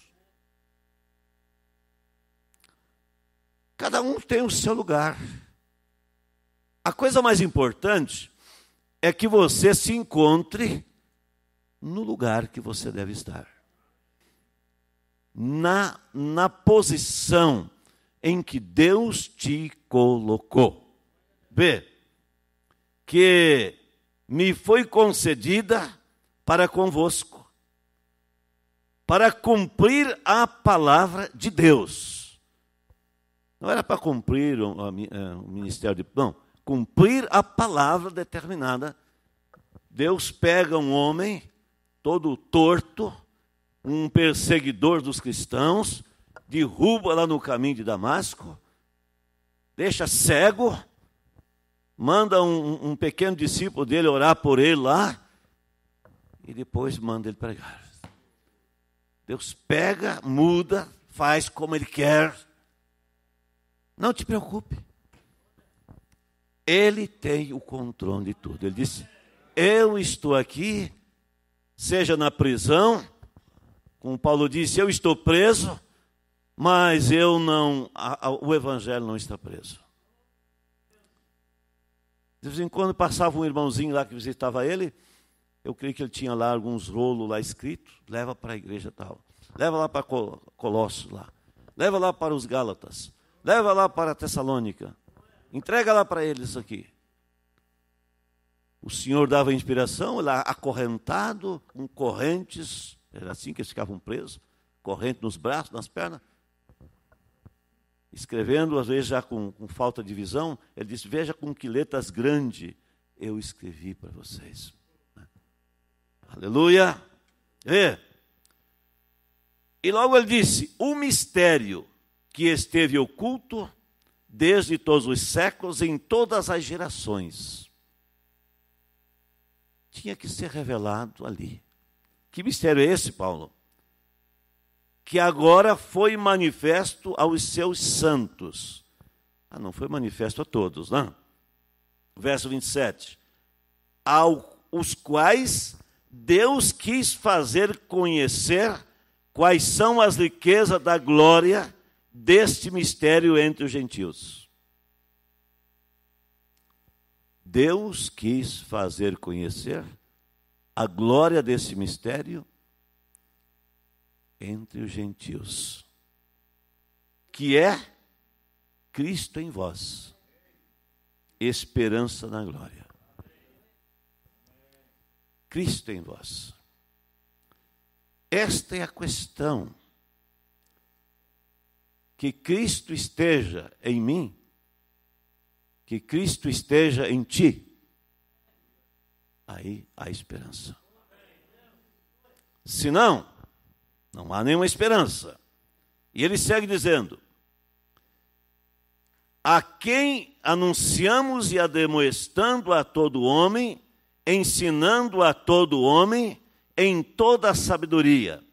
Cada um tem o seu lugar. A coisa mais importante é que você se encontre no lugar que você deve estar na, na posição em que Deus te colocou. B. Que me foi concedida para convosco, para cumprir a palavra de Deus. Não era para cumprir o, é, o ministério de não cumprir a palavra determinada. Deus pega um homem todo torto, um perseguidor dos cristãos, derruba lá no caminho de Damasco, deixa cego, manda um, um pequeno discípulo dele orar por ele lá, e depois manda ele pregar. Deus pega, muda, faz como ele quer. Não te preocupe. Ele tem o controle de tudo. Ele disse: Eu estou aqui, seja na prisão, como Paulo disse, eu estou preso, mas eu não, a, a, o evangelho não está preso. De vez em quando passava um irmãozinho lá que visitava ele, eu creio que ele tinha lá alguns rolos lá escrito, leva para a igreja tal, leva lá para Col Colossos lá, leva lá para os Gálatas, leva lá para Tessalônica, entrega lá para eles aqui. O Senhor dava inspiração, lá acorrentado, com correntes, era assim que eles ficavam presos, corrente nos braços, nas pernas. Escrevendo, às vezes já com, com falta de visão, ele disse: Veja com que letras grande eu escrevi para vocês. Aleluia! E, e logo ele disse: O mistério que esteve oculto desde todos os séculos, em todas as gerações, tinha que ser revelado ali. Que mistério é esse, Paulo? Que agora foi manifesto aos seus santos. Ah, não foi manifesto a todos, não. Né? Verso 27. Aos quais Deus quis fazer conhecer quais são as riquezas da glória deste mistério entre os gentios. Deus quis fazer conhecer a glória desse mistério entre os gentios, que é Cristo em vós, esperança na glória. Cristo em vós. Esta é a questão. Que Cristo esteja em mim, que Cristo esteja em ti aí há esperança. Se não, não há nenhuma esperança. E ele segue dizendo: A quem anunciamos e ademoestando a todo homem, ensinando a todo homem em toda a sabedoria,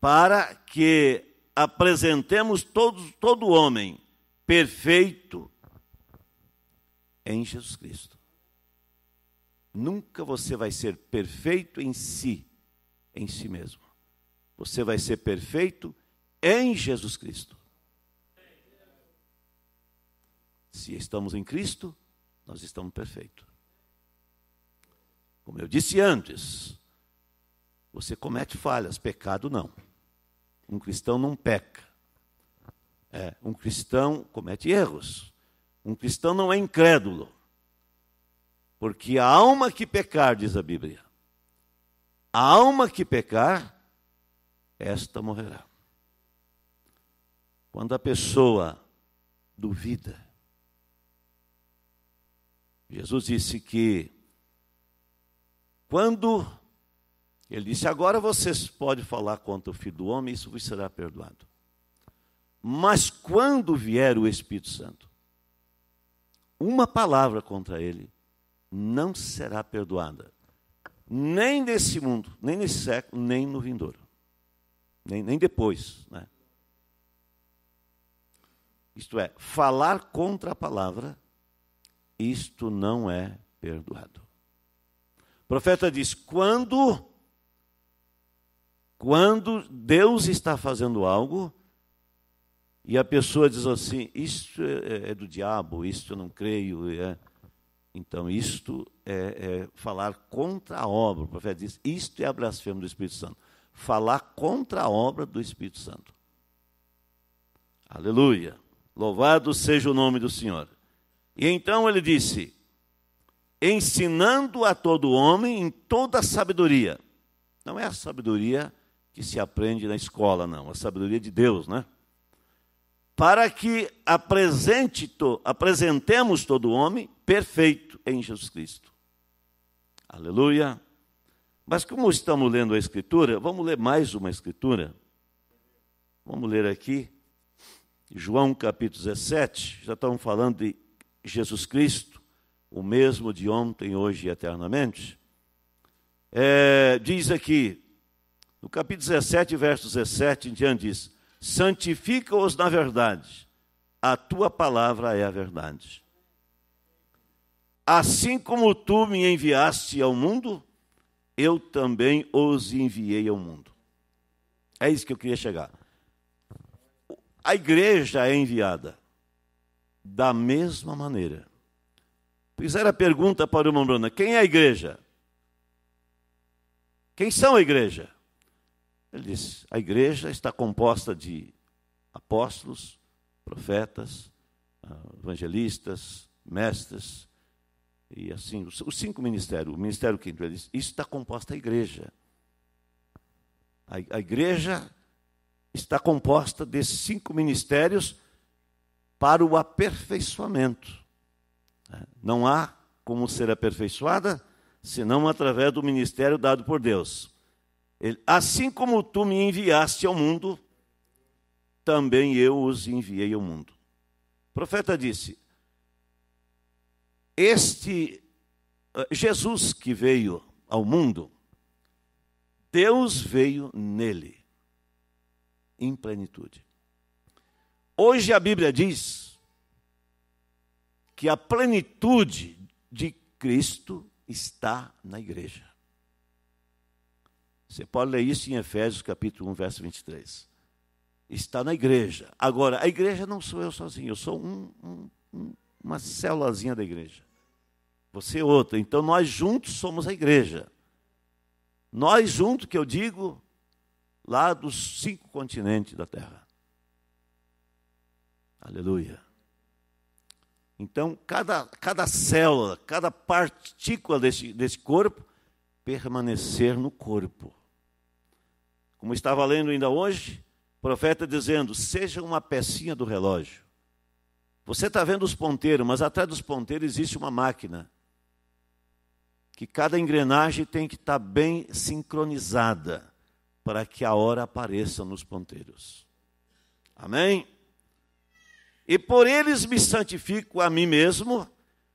para que apresentemos todo homem perfeito em Jesus Cristo. Nunca você vai ser perfeito em si, em si mesmo. Você vai ser perfeito em Jesus Cristo. Se estamos em Cristo, nós estamos perfeitos. Como eu disse antes, você comete falhas, pecado não. Um cristão não peca. É, um cristão comete erros. Um cristão não é incrédulo. Porque a alma que pecar, diz a Bíblia, a alma que pecar, esta morrerá. Quando a pessoa duvida, Jesus disse que quando ele disse: Agora vocês podem falar contra o filho do homem, isso vos será perdoado. Mas quando vier o Espírito Santo, uma palavra contra ele não será perdoada. Nem nesse mundo, nem nesse século, nem no vindouro. Nem, nem depois. Né? Isto é, falar contra a palavra, isto não é perdoado. O profeta diz: quando, quando Deus está fazendo algo, e a pessoa diz assim: Isto é, é, é do diabo, isto eu não creio. É. Então, isto é, é falar contra a obra. O profeta diz: isto é a blasfêmia do Espírito Santo. Falar contra a obra do Espírito Santo. Aleluia. Louvado seja o nome do Senhor. E então ele disse: ensinando a todo homem em toda sabedoria. Não é a sabedoria que se aprende na escola, não, a sabedoria de Deus, né? Para que apresente, apresentemos todo homem perfeito em Jesus Cristo. Aleluia! Mas como estamos lendo a Escritura, vamos ler mais uma Escritura. Vamos ler aqui, João capítulo 17, já estamos falando de Jesus Cristo, o mesmo de ontem, hoje e eternamente. É, diz aqui, no capítulo 17, verso 17 em diante, diz: Santifica-os na verdade, a tua palavra é a verdade. Assim como tu me enviaste ao mundo, eu também os enviei ao mundo. É isso que eu queria chegar. A igreja é enviada da mesma maneira. Fizeram a pergunta para o irmão Bruna: quem é a igreja? Quem são a igreja? Ele disse: a igreja está composta de apóstolos, profetas, ah, evangelistas, mestres, e assim, os, os cinco ministérios, o ministério ele diz, isso está composta a igreja. A, a igreja está composta desses cinco ministérios para o aperfeiçoamento. Né? Não há como ser aperfeiçoada senão através do ministério dado por Deus. Ele, assim como tu me enviaste ao mundo, também eu os enviei ao mundo. O profeta disse: este eh, Jesus que veio ao mundo, Deus veio nele, em plenitude. Hoje a Bíblia diz que a plenitude de Cristo está na igreja. Você pode ler isso em Efésios capítulo 1, verso 23. Está na igreja. Agora, a igreja não sou eu sozinho, eu sou um, um, uma célulazinha da igreja você é outra. Então nós juntos somos a igreja. Nós juntos, que eu digo, lá dos cinco continentes da terra. Aleluia. Então, cada, cada célula, cada partícula desse, desse corpo, permanecer no corpo. Como estava lendo ainda hoje, o profeta dizendo: seja uma pecinha do relógio. Você está vendo os ponteiros, mas atrás dos ponteiros existe uma máquina que cada engrenagem tem que estar bem sincronizada para que a hora apareça nos ponteiros. Amém? E por eles me santifico a mim mesmo,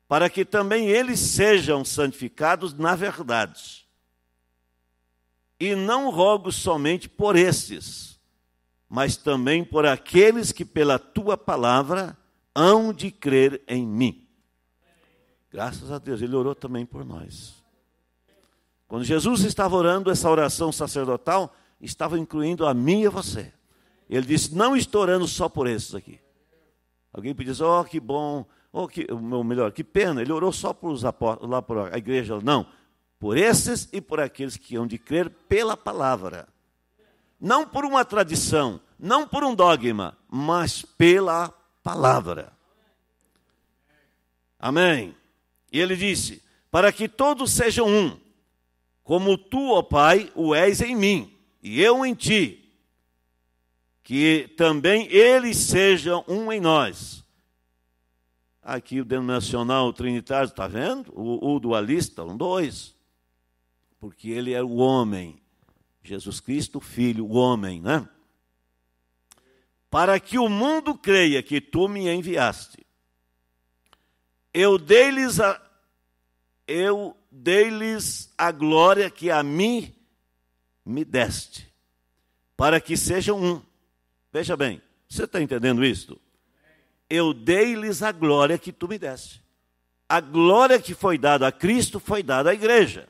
para que também eles sejam santificados na verdade. E não rogo somente por estes, mas também por aqueles que pela tua palavra hão de crer em mim Graças a Deus, ele orou também por nós. Quando Jesus estava orando essa oração sacerdotal, estava incluindo a mim e a você. Ele disse: Não estou orando só por esses aqui. Alguém podia dizer: Oh, que bom, ou oh, que, ou melhor, que pena, ele orou só por os apóstolos, lá por a igreja. Não, por esses e por aqueles que hão de crer pela palavra. Não por uma tradição, não por um dogma, mas pela palavra. Amém. E ele disse: Para que todos sejam um, como tu, ó Pai, o és em mim, e eu em ti, que também eles sejam um em nós. Aqui o denominacional trinitário, está vendo? O, o dualista, um dois. Porque ele é o homem. Jesus Cristo, filho, o homem, né? Para que o mundo creia que tu me enviaste. Eu dei-lhes a, eu dei-lhes a glória que a mim me deste, para que sejam um. Veja bem, você está entendendo isto? Eu dei-lhes a glória que tu me deste. A glória que foi dada a Cristo foi dada à igreja.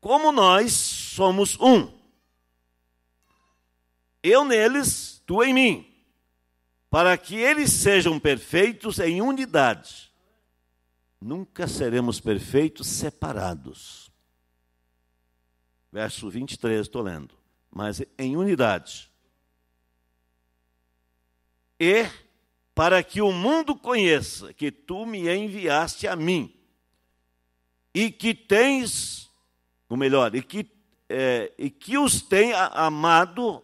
Como nós somos um. Eu neles, tu em mim para que eles sejam perfeitos em unidade. Nunca seremos perfeitos separados. Verso 23, estou lendo. Mas em unidade. E para que o mundo conheça que tu me enviaste a mim e que tens, o melhor, e que, é, e que os tem amado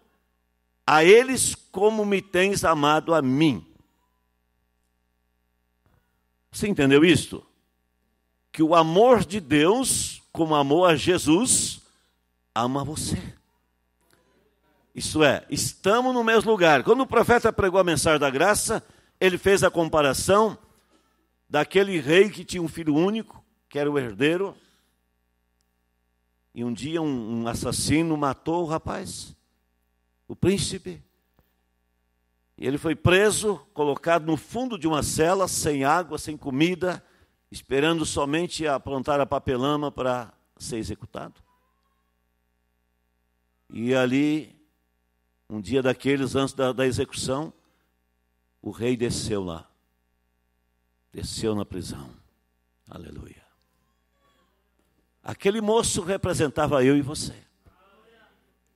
a eles como me tens amado a mim. Você entendeu isto? Que o amor de Deus, como amou a Jesus, ama você. Isso é, estamos no mesmo lugar. Quando o profeta pregou a mensagem da graça, ele fez a comparação daquele rei que tinha um filho único, que era o herdeiro, e um dia um, assassino matou o rapaz o príncipe. E ele foi preso, colocado no fundo de uma cela, sem água, sem comida, esperando somente aprontar a papelama para ser executado. E ali, um dia daqueles, antes da, da execução, o rei desceu lá. Desceu na prisão. Aleluia. Aquele moço representava eu e você,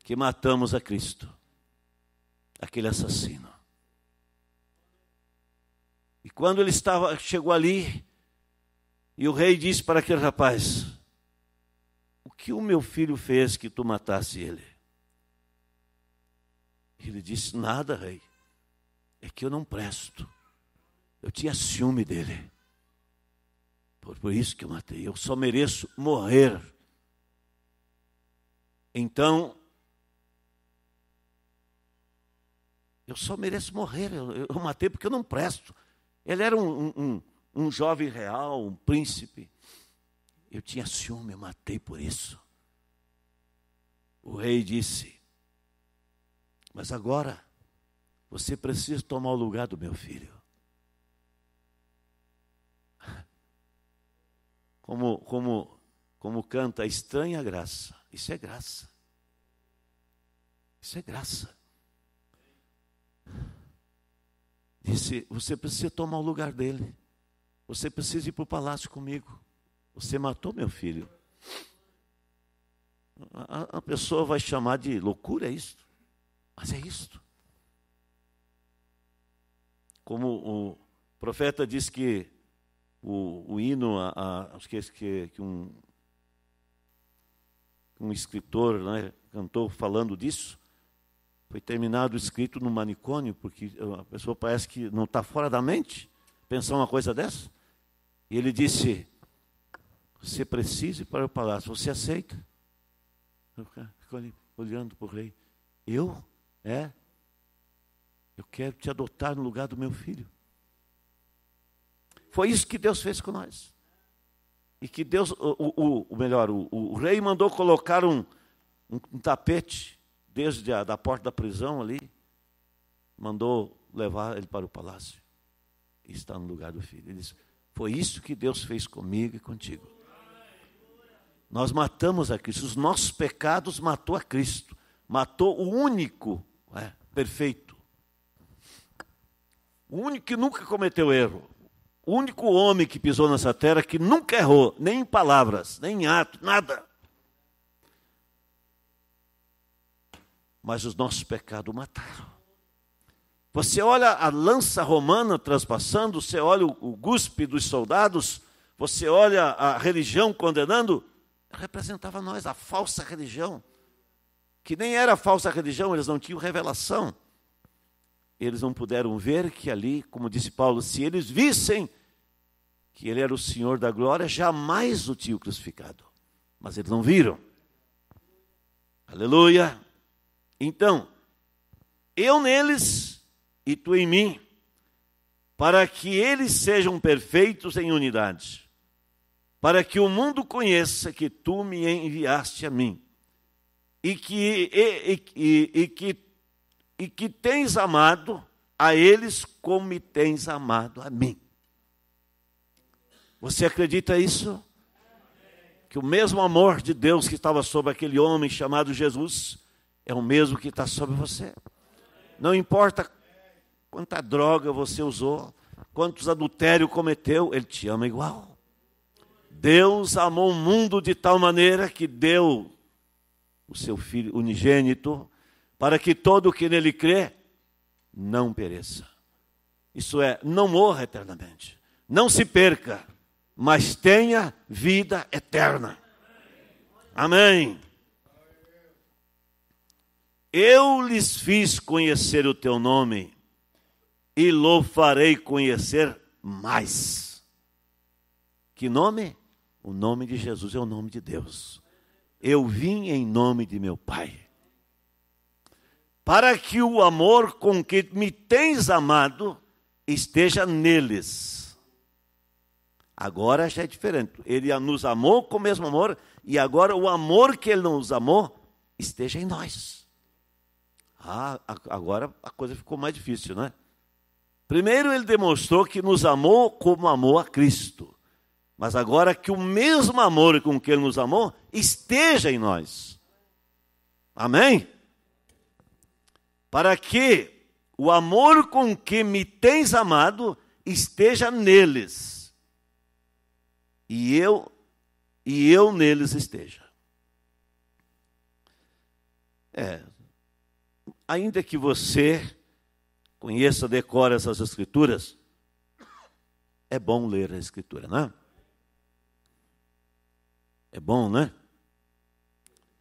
que matamos a Cristo aquele assassino. E quando ele estava, chegou ali, e o rei disse para aquele rapaz: O que o meu filho fez que tu matasse ele? Ele disse: Nada, rei. É que eu não presto. Eu tinha ciúme dele. Por, por isso que eu matei. Eu só mereço morrer. Então eu só mereço morrer, eu, eu matei porque eu não presto. Ele era um, um, um, um jovem real, um príncipe. Eu tinha ciúme, eu matei por isso. O rei disse: Mas agora você precisa tomar o lugar do meu filho. Como, como, como canta a estranha graça. Isso é graça. Isso é graça. Disse: Você precisa tomar o lugar dele. Você precisa ir para o palácio comigo. Você matou meu filho. A, a pessoa vai chamar de loucura é isso, mas é isto. Como o profeta diz que o, o hino, a, a, que, é que, que um, um escritor né, cantou falando disso, foi terminado escrito no manicômio, porque a pessoa parece que não está fora da mente pensar uma coisa dessa. E ele disse: Você precisa ir para o palácio, você aceita? Eu ali, olhando para o rei. Eu? É? Eu quero te adotar no lugar do meu filho. Foi isso que Deus fez com nós. E que Deus, o, o, o melhor, o, o, rei mandou colocar um, um, um tapete desde a da porta da prisão ali, mandou levar ele para o palácio. E está no lugar do filho. Ele disse: Foi isso que Deus fez comigo e contigo. Nós matamos a Cristo. Os nossos pecados matou a Cristo. Matou o único é, perfeito. O único que nunca cometeu erro. O único homem que pisou nessa terra que nunca errou, nem em palavras, nem em ato, nada. mas os nossos pecados mataram. Você olha a lança romana transpassando, você olha o, o guspe dos soldados, você olha a religião condenando, representava nós, a falsa religião, que nem era falsa religião, eles não tinham revelação. Eles não puderam ver que ali, como disse Paulo, se eles vissem que ele era o Senhor da glória, jamais o tinham crucificado. Mas eles não viram. Aleluia! Então, eu neles e tu em mim, para que eles sejam perfeitos em unidade, para que o mundo conheça que tu me enviaste a mim e que, e, e, e, que, e que tens amado a eles como me tens amado a mim. Você acredita isso? Que o mesmo amor de Deus que estava sobre aquele homem chamado Jesus é o mesmo que está sobre você. Não importa quanta droga você usou, quantos adultérios cometeu, Ele te ama igual. Deus amou o mundo de tal maneira que deu o seu Filho unigênito, para que todo o que nele crê não pereça. Isso é, não morra eternamente, não se perca, mas tenha vida eterna. Amém. Eu lhes fiz conhecer o teu nome e lo farei conhecer mais. Que nome? O nome de Jesus é o nome de Deus. Eu vim em nome de meu Pai. Para que o amor com que me tens amado esteja neles. Agora já é diferente. Ele nos amou com o mesmo amor, e agora o amor que ele nos amou esteja em nós. Ah, agora a coisa ficou mais difícil, né? Primeiro, ele demonstrou que nos amou como amou a Cristo. Mas agora que o mesmo amor com que ele nos amou esteja em nós. Amém? Para que o amor com que me tens amado esteja neles. E eu e eu neles esteja. É, ainda que você conheça, decore essas escrituras, é bom ler a escritura, não é? É bom, né?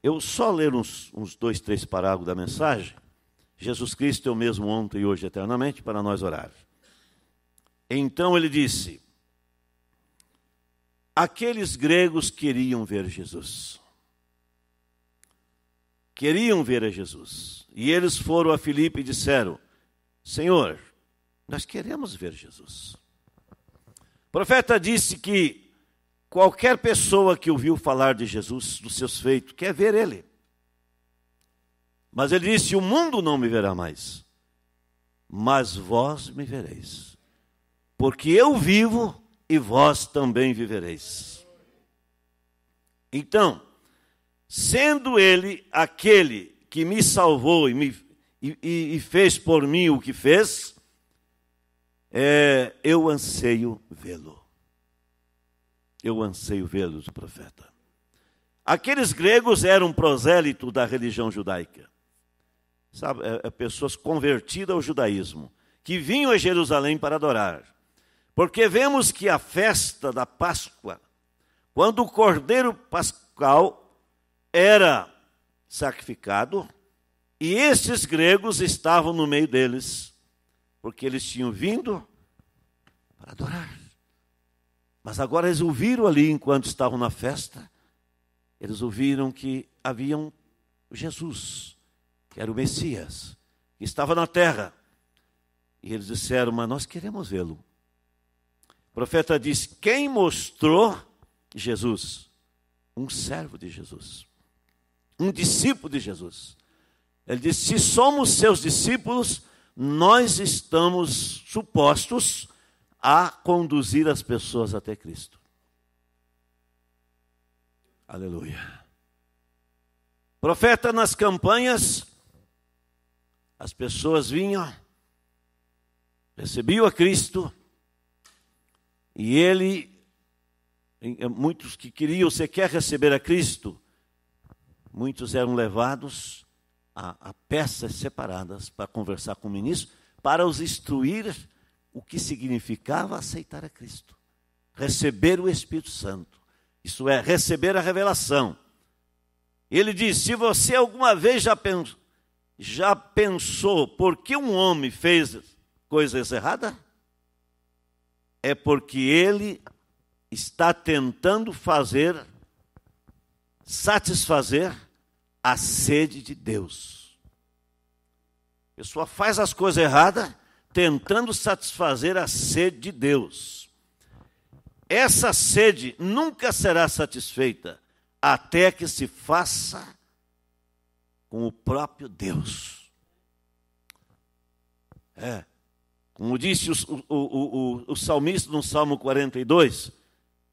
Eu só ler uns, uns dois, três parágrafos da mensagem, Jesus Cristo é o mesmo ontem e hoje eternamente, para nós orar. Então ele disse: Aqueles gregos queriam ver Jesus queriam ver a Jesus. E eles foram a Filipe e disseram: Senhor, nós queremos ver Jesus. O profeta disse que qualquer pessoa que ouviu falar de Jesus, dos seus feitos, quer ver ele. Mas ele disse: O mundo não me verá mais, mas vós me vereis. Porque eu vivo e vós também vivereis. Então, sendo ele aquele que me salvou e, me, e, e fez por mim o que fez, é, eu anseio vê-lo. Eu anseio vê-lo, o profeta. Aqueles gregos eram prosélito da religião judaica. Sabe, é, é pessoas convertidas ao judaísmo, que vinham a Jerusalém para adorar. Porque vemos que a festa da Páscoa, quando o cordeiro pascal era sacrificado e estes gregos estavam no meio deles, porque eles tinham vindo para adorar. Mas agora eles ouviram ali, enquanto estavam na festa, eles ouviram que haviam Jesus, que era o Messias, que estava na terra. E eles disseram: Mas nós queremos vê-lo. O profeta diz: Quem mostrou Jesus? Um servo de Jesus um discípulo de Jesus. Ele diz: se somos seus discípulos, nós estamos supostos a conduzir as pessoas até Cristo. Aleluia. Profeta nas campanhas, as pessoas vinham, recebiam a Cristo, e ele, muitos que queriam sequer receber a Cristo, muitos eram levados a, a peças separadas para conversar com o ministro, para os instruir o que significava aceitar a Cristo, receber o Espírito Santo, isso é, receber a revelação. Ele diz: se você alguma vez já pensou, já pensou por que um homem fez coisas erradas? É porque ele está tentando fazer satisfazer a sede de Deus. A pessoa faz as coisas erradas tentando satisfazer a sede de Deus. Essa sede nunca será satisfeita até que se faça com o próprio Deus. É. Como disse o, o, o, o salmista no Salmo 42,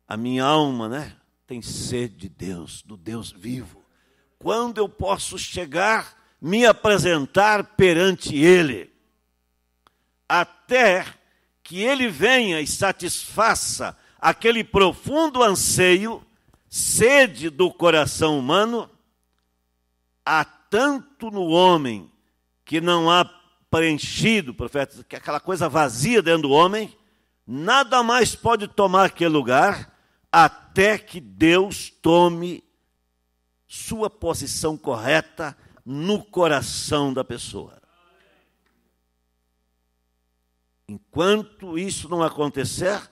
a minha alma, né? tem sede de Deus, do Deus vivo. Quando eu posso chegar, me apresentar perante Ele, até que Ele venha e satisfaça aquele profundo anseio, sede do coração humano, há tanto no homem que não há preenchido, profeta, que é aquela coisa vazia dentro do homem, nada mais pode tomar aquele lugar até que Deus tome sua posição correta no coração da pessoa. Enquanto isso não acontecer,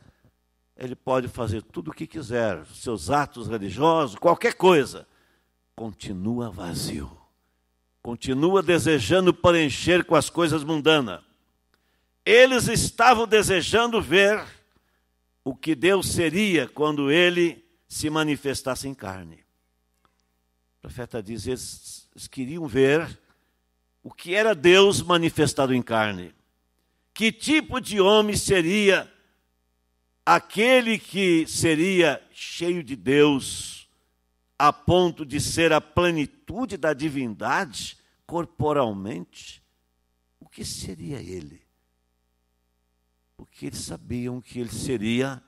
ele pode fazer tudo o que quiser, seus atos religiosos, qualquer coisa, continua vazio. Continua desejando preencher com as coisas mundanas. Eles estavam desejando ver o que Deus seria quando ele se manifestasse em carne. O profeta diz: eles queriam ver o que era Deus manifestado em carne. Que tipo de homem seria aquele que seria cheio de Deus, a ponto de ser a plenitude da divindade corporalmente? O que seria ele? porque eles sabiam que ele seria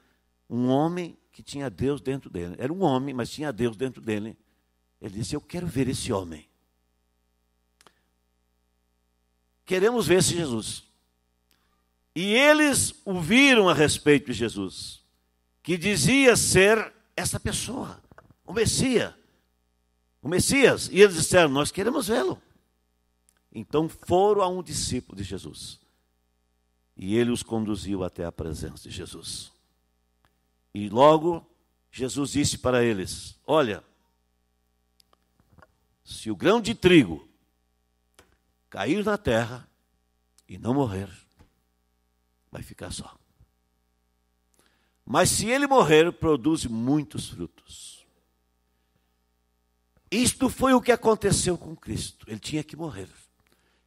um homem que tinha Deus dentro dele. Era um homem, mas tinha Deus dentro dele. Ele disse: Eu quero ver esse homem. Queremos ver esse Jesus. E eles ouviram a respeito de Jesus, que dizia ser essa pessoa, o Messias. O Messias. E eles disseram: Nós queremos vê-lo. Então foram a um discípulo de Jesus. E ele os conduziu até a presença de Jesus. E logo Jesus disse para eles: Olha, se o grão de trigo cair na terra e não morrer, vai ficar só. Mas se ele morrer, produz muitos frutos. Isto foi o que aconteceu com Cristo. Ele tinha que morrer.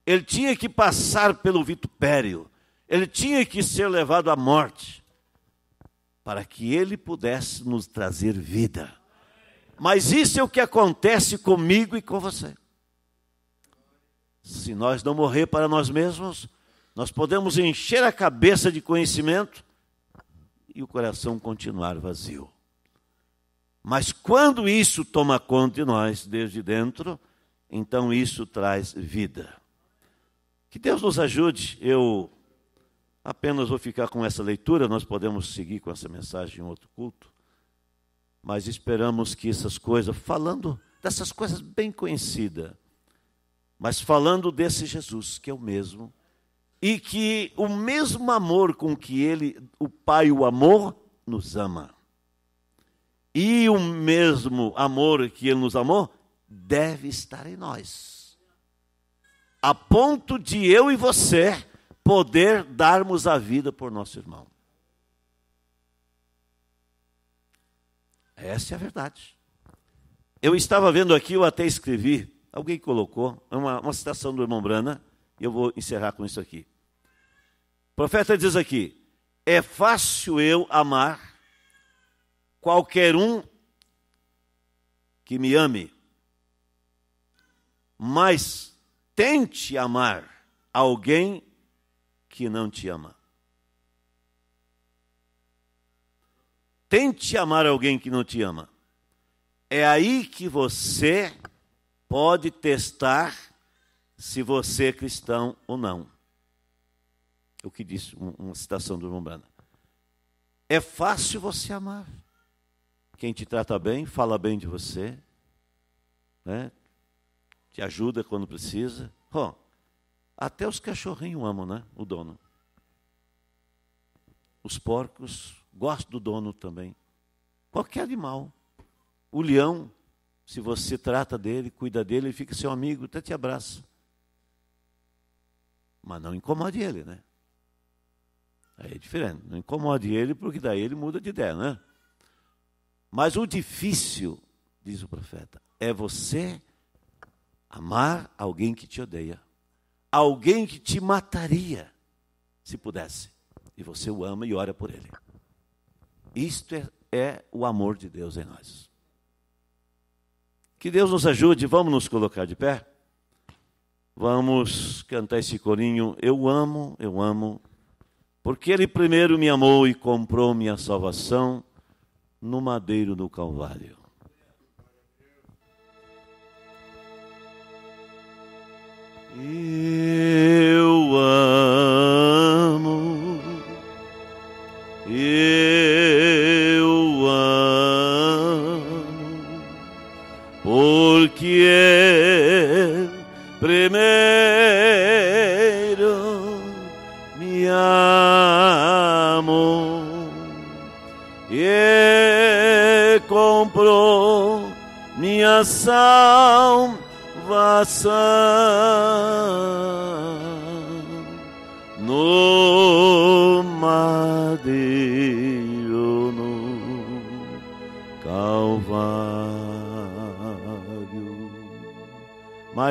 Ele tinha que passar pelo vitupério, ele tinha que ser levado à morte para que ele pudesse nos trazer vida. Mas isso é o que acontece comigo e com você. Se nós não morrer para nós mesmos, nós podemos encher a cabeça de conhecimento e o coração continuar vazio. Mas quando isso toma conta de nós desde dentro, então isso traz vida. Que Deus nos ajude. Eu Apenas vou ficar com essa leitura, nós podemos seguir com essa mensagem em outro culto, mas esperamos que essas coisas, falando dessas coisas bem conhecidas, mas falando desse Jesus que é o mesmo, e que o mesmo amor com que ele, o Pai, o amor, nos ama. E o mesmo amor que ele nos amou deve estar em nós. A ponto de eu e você poder darmos a vida por nosso irmão. Essa é a verdade. Eu estava vendo aqui, eu até escrevi, alguém colocou, uma, uma citação do irmão Brana, e eu vou encerrar com isso aqui. O profeta diz aqui: É fácil eu amar qualquer um que me ame, mas tente amar alguém que não te ama. Tente amar alguém que não te ama. É aí que você pode testar se você é cristão ou não. O que disse uma citação do Lombana. É fácil você amar. Quem te trata bem, fala bem de você, né? te ajuda quando precisa. Oh, até os cachorrinhos amam, né? O dono. Os porcos gostam do dono também. Qualquer animal. O leão, se você trata dele, cuida dele, ele fica seu amigo, até te abraça. Mas não incomode ele, né? Aí é diferente. Não incomode ele, porque daí ele muda de ideia, né? Mas o difícil, diz o profeta, é você amar alguém que te odeia alguém que te mataria, se pudesse. E você o ama e ora por ele. Isto é, é o amor de Deus em nós. Que Deus nos ajude, vamos nos colocar de pé. Vamos cantar esse corinho. Eu amo, eu amo, porque Ele primeiro me amou e comprou minha salvação no madeiro do Calvário. Eu amo, eu amo, porque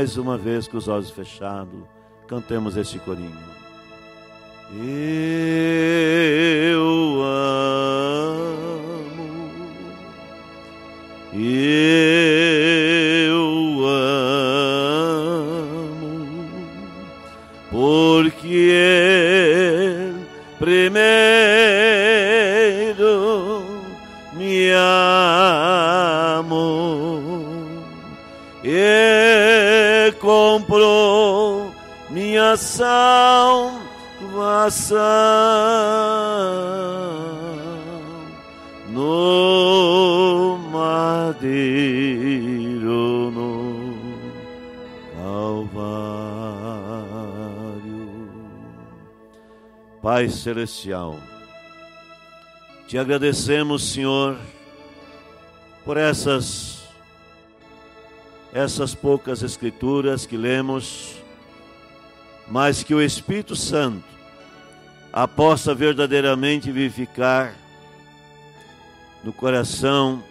mais uma vez com os olhos fechados, cantemos este corinho. E celestial. Te agradecemos, Senhor, por essas essas poucas escrituras que lemos, mas que o Espírito Santo a possa verdadeiramente vivificar no coração,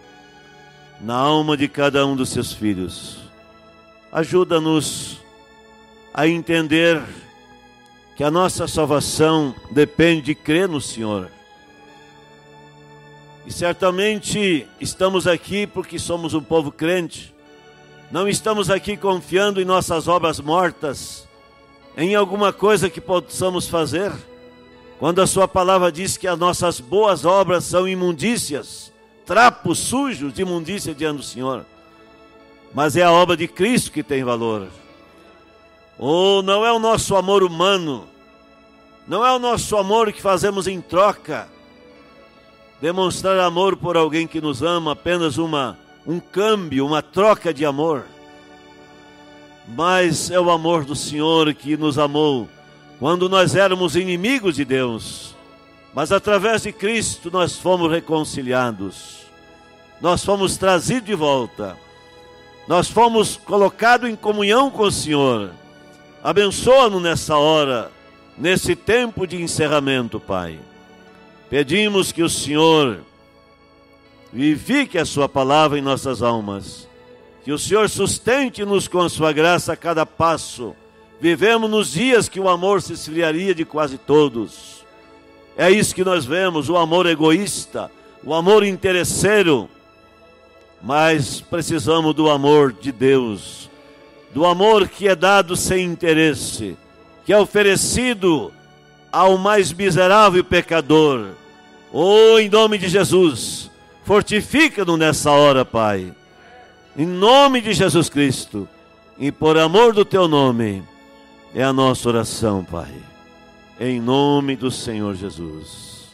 na alma de cada um dos seus filhos. Ajuda-nos a entender que a nossa salvação depende de crer no Senhor. E certamente estamos aqui porque somos um povo crente, não estamos aqui confiando em nossas obras mortas, em alguma coisa que possamos fazer, quando a Sua palavra diz que as nossas boas obras são imundícias, trapos sujos de imundícia diante do Senhor, mas é a obra de Cristo que tem valor. Oh, não é o nosso amor humano, não é o nosso amor que fazemos em troca. Demonstrar amor por alguém que nos ama, apenas uma, um câmbio, uma troca de amor. Mas é o amor do Senhor que nos amou quando nós éramos inimigos de Deus. Mas através de Cristo nós fomos reconciliados, nós fomos trazidos de volta, nós fomos colocados em comunhão com o Senhor. Abençoa-nos nessa hora, nesse tempo de encerramento, Pai. Pedimos que o Senhor vivifique a Sua palavra em nossas almas. Que o Senhor sustente-nos com a Sua graça a cada passo. Vivemos nos dias que o amor se esfriaria de quase todos. É isso que nós vemos: o amor egoísta, o amor interesseiro. Mas precisamos do amor de Deus do amor que é dado sem interesse, que é oferecido ao mais miserável pecador. Oh, em nome de Jesus, fortifica-nos nessa hora, Pai. Em nome de Jesus Cristo e por amor do teu nome, é a nossa oração, Pai. Em nome do Senhor Jesus.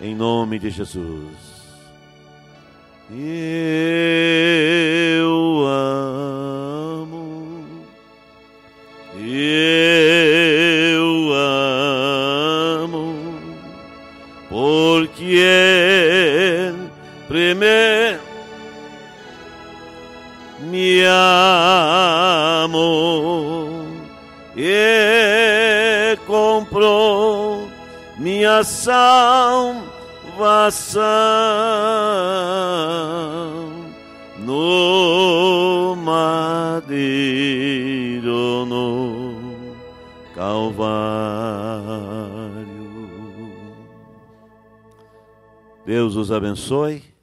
Em nome de Jesus. Eu amo, eu amo, porque Ele primeiro me amou e comprou minha salvação salvação no madeiro, no Calvário. Deus os abençoe.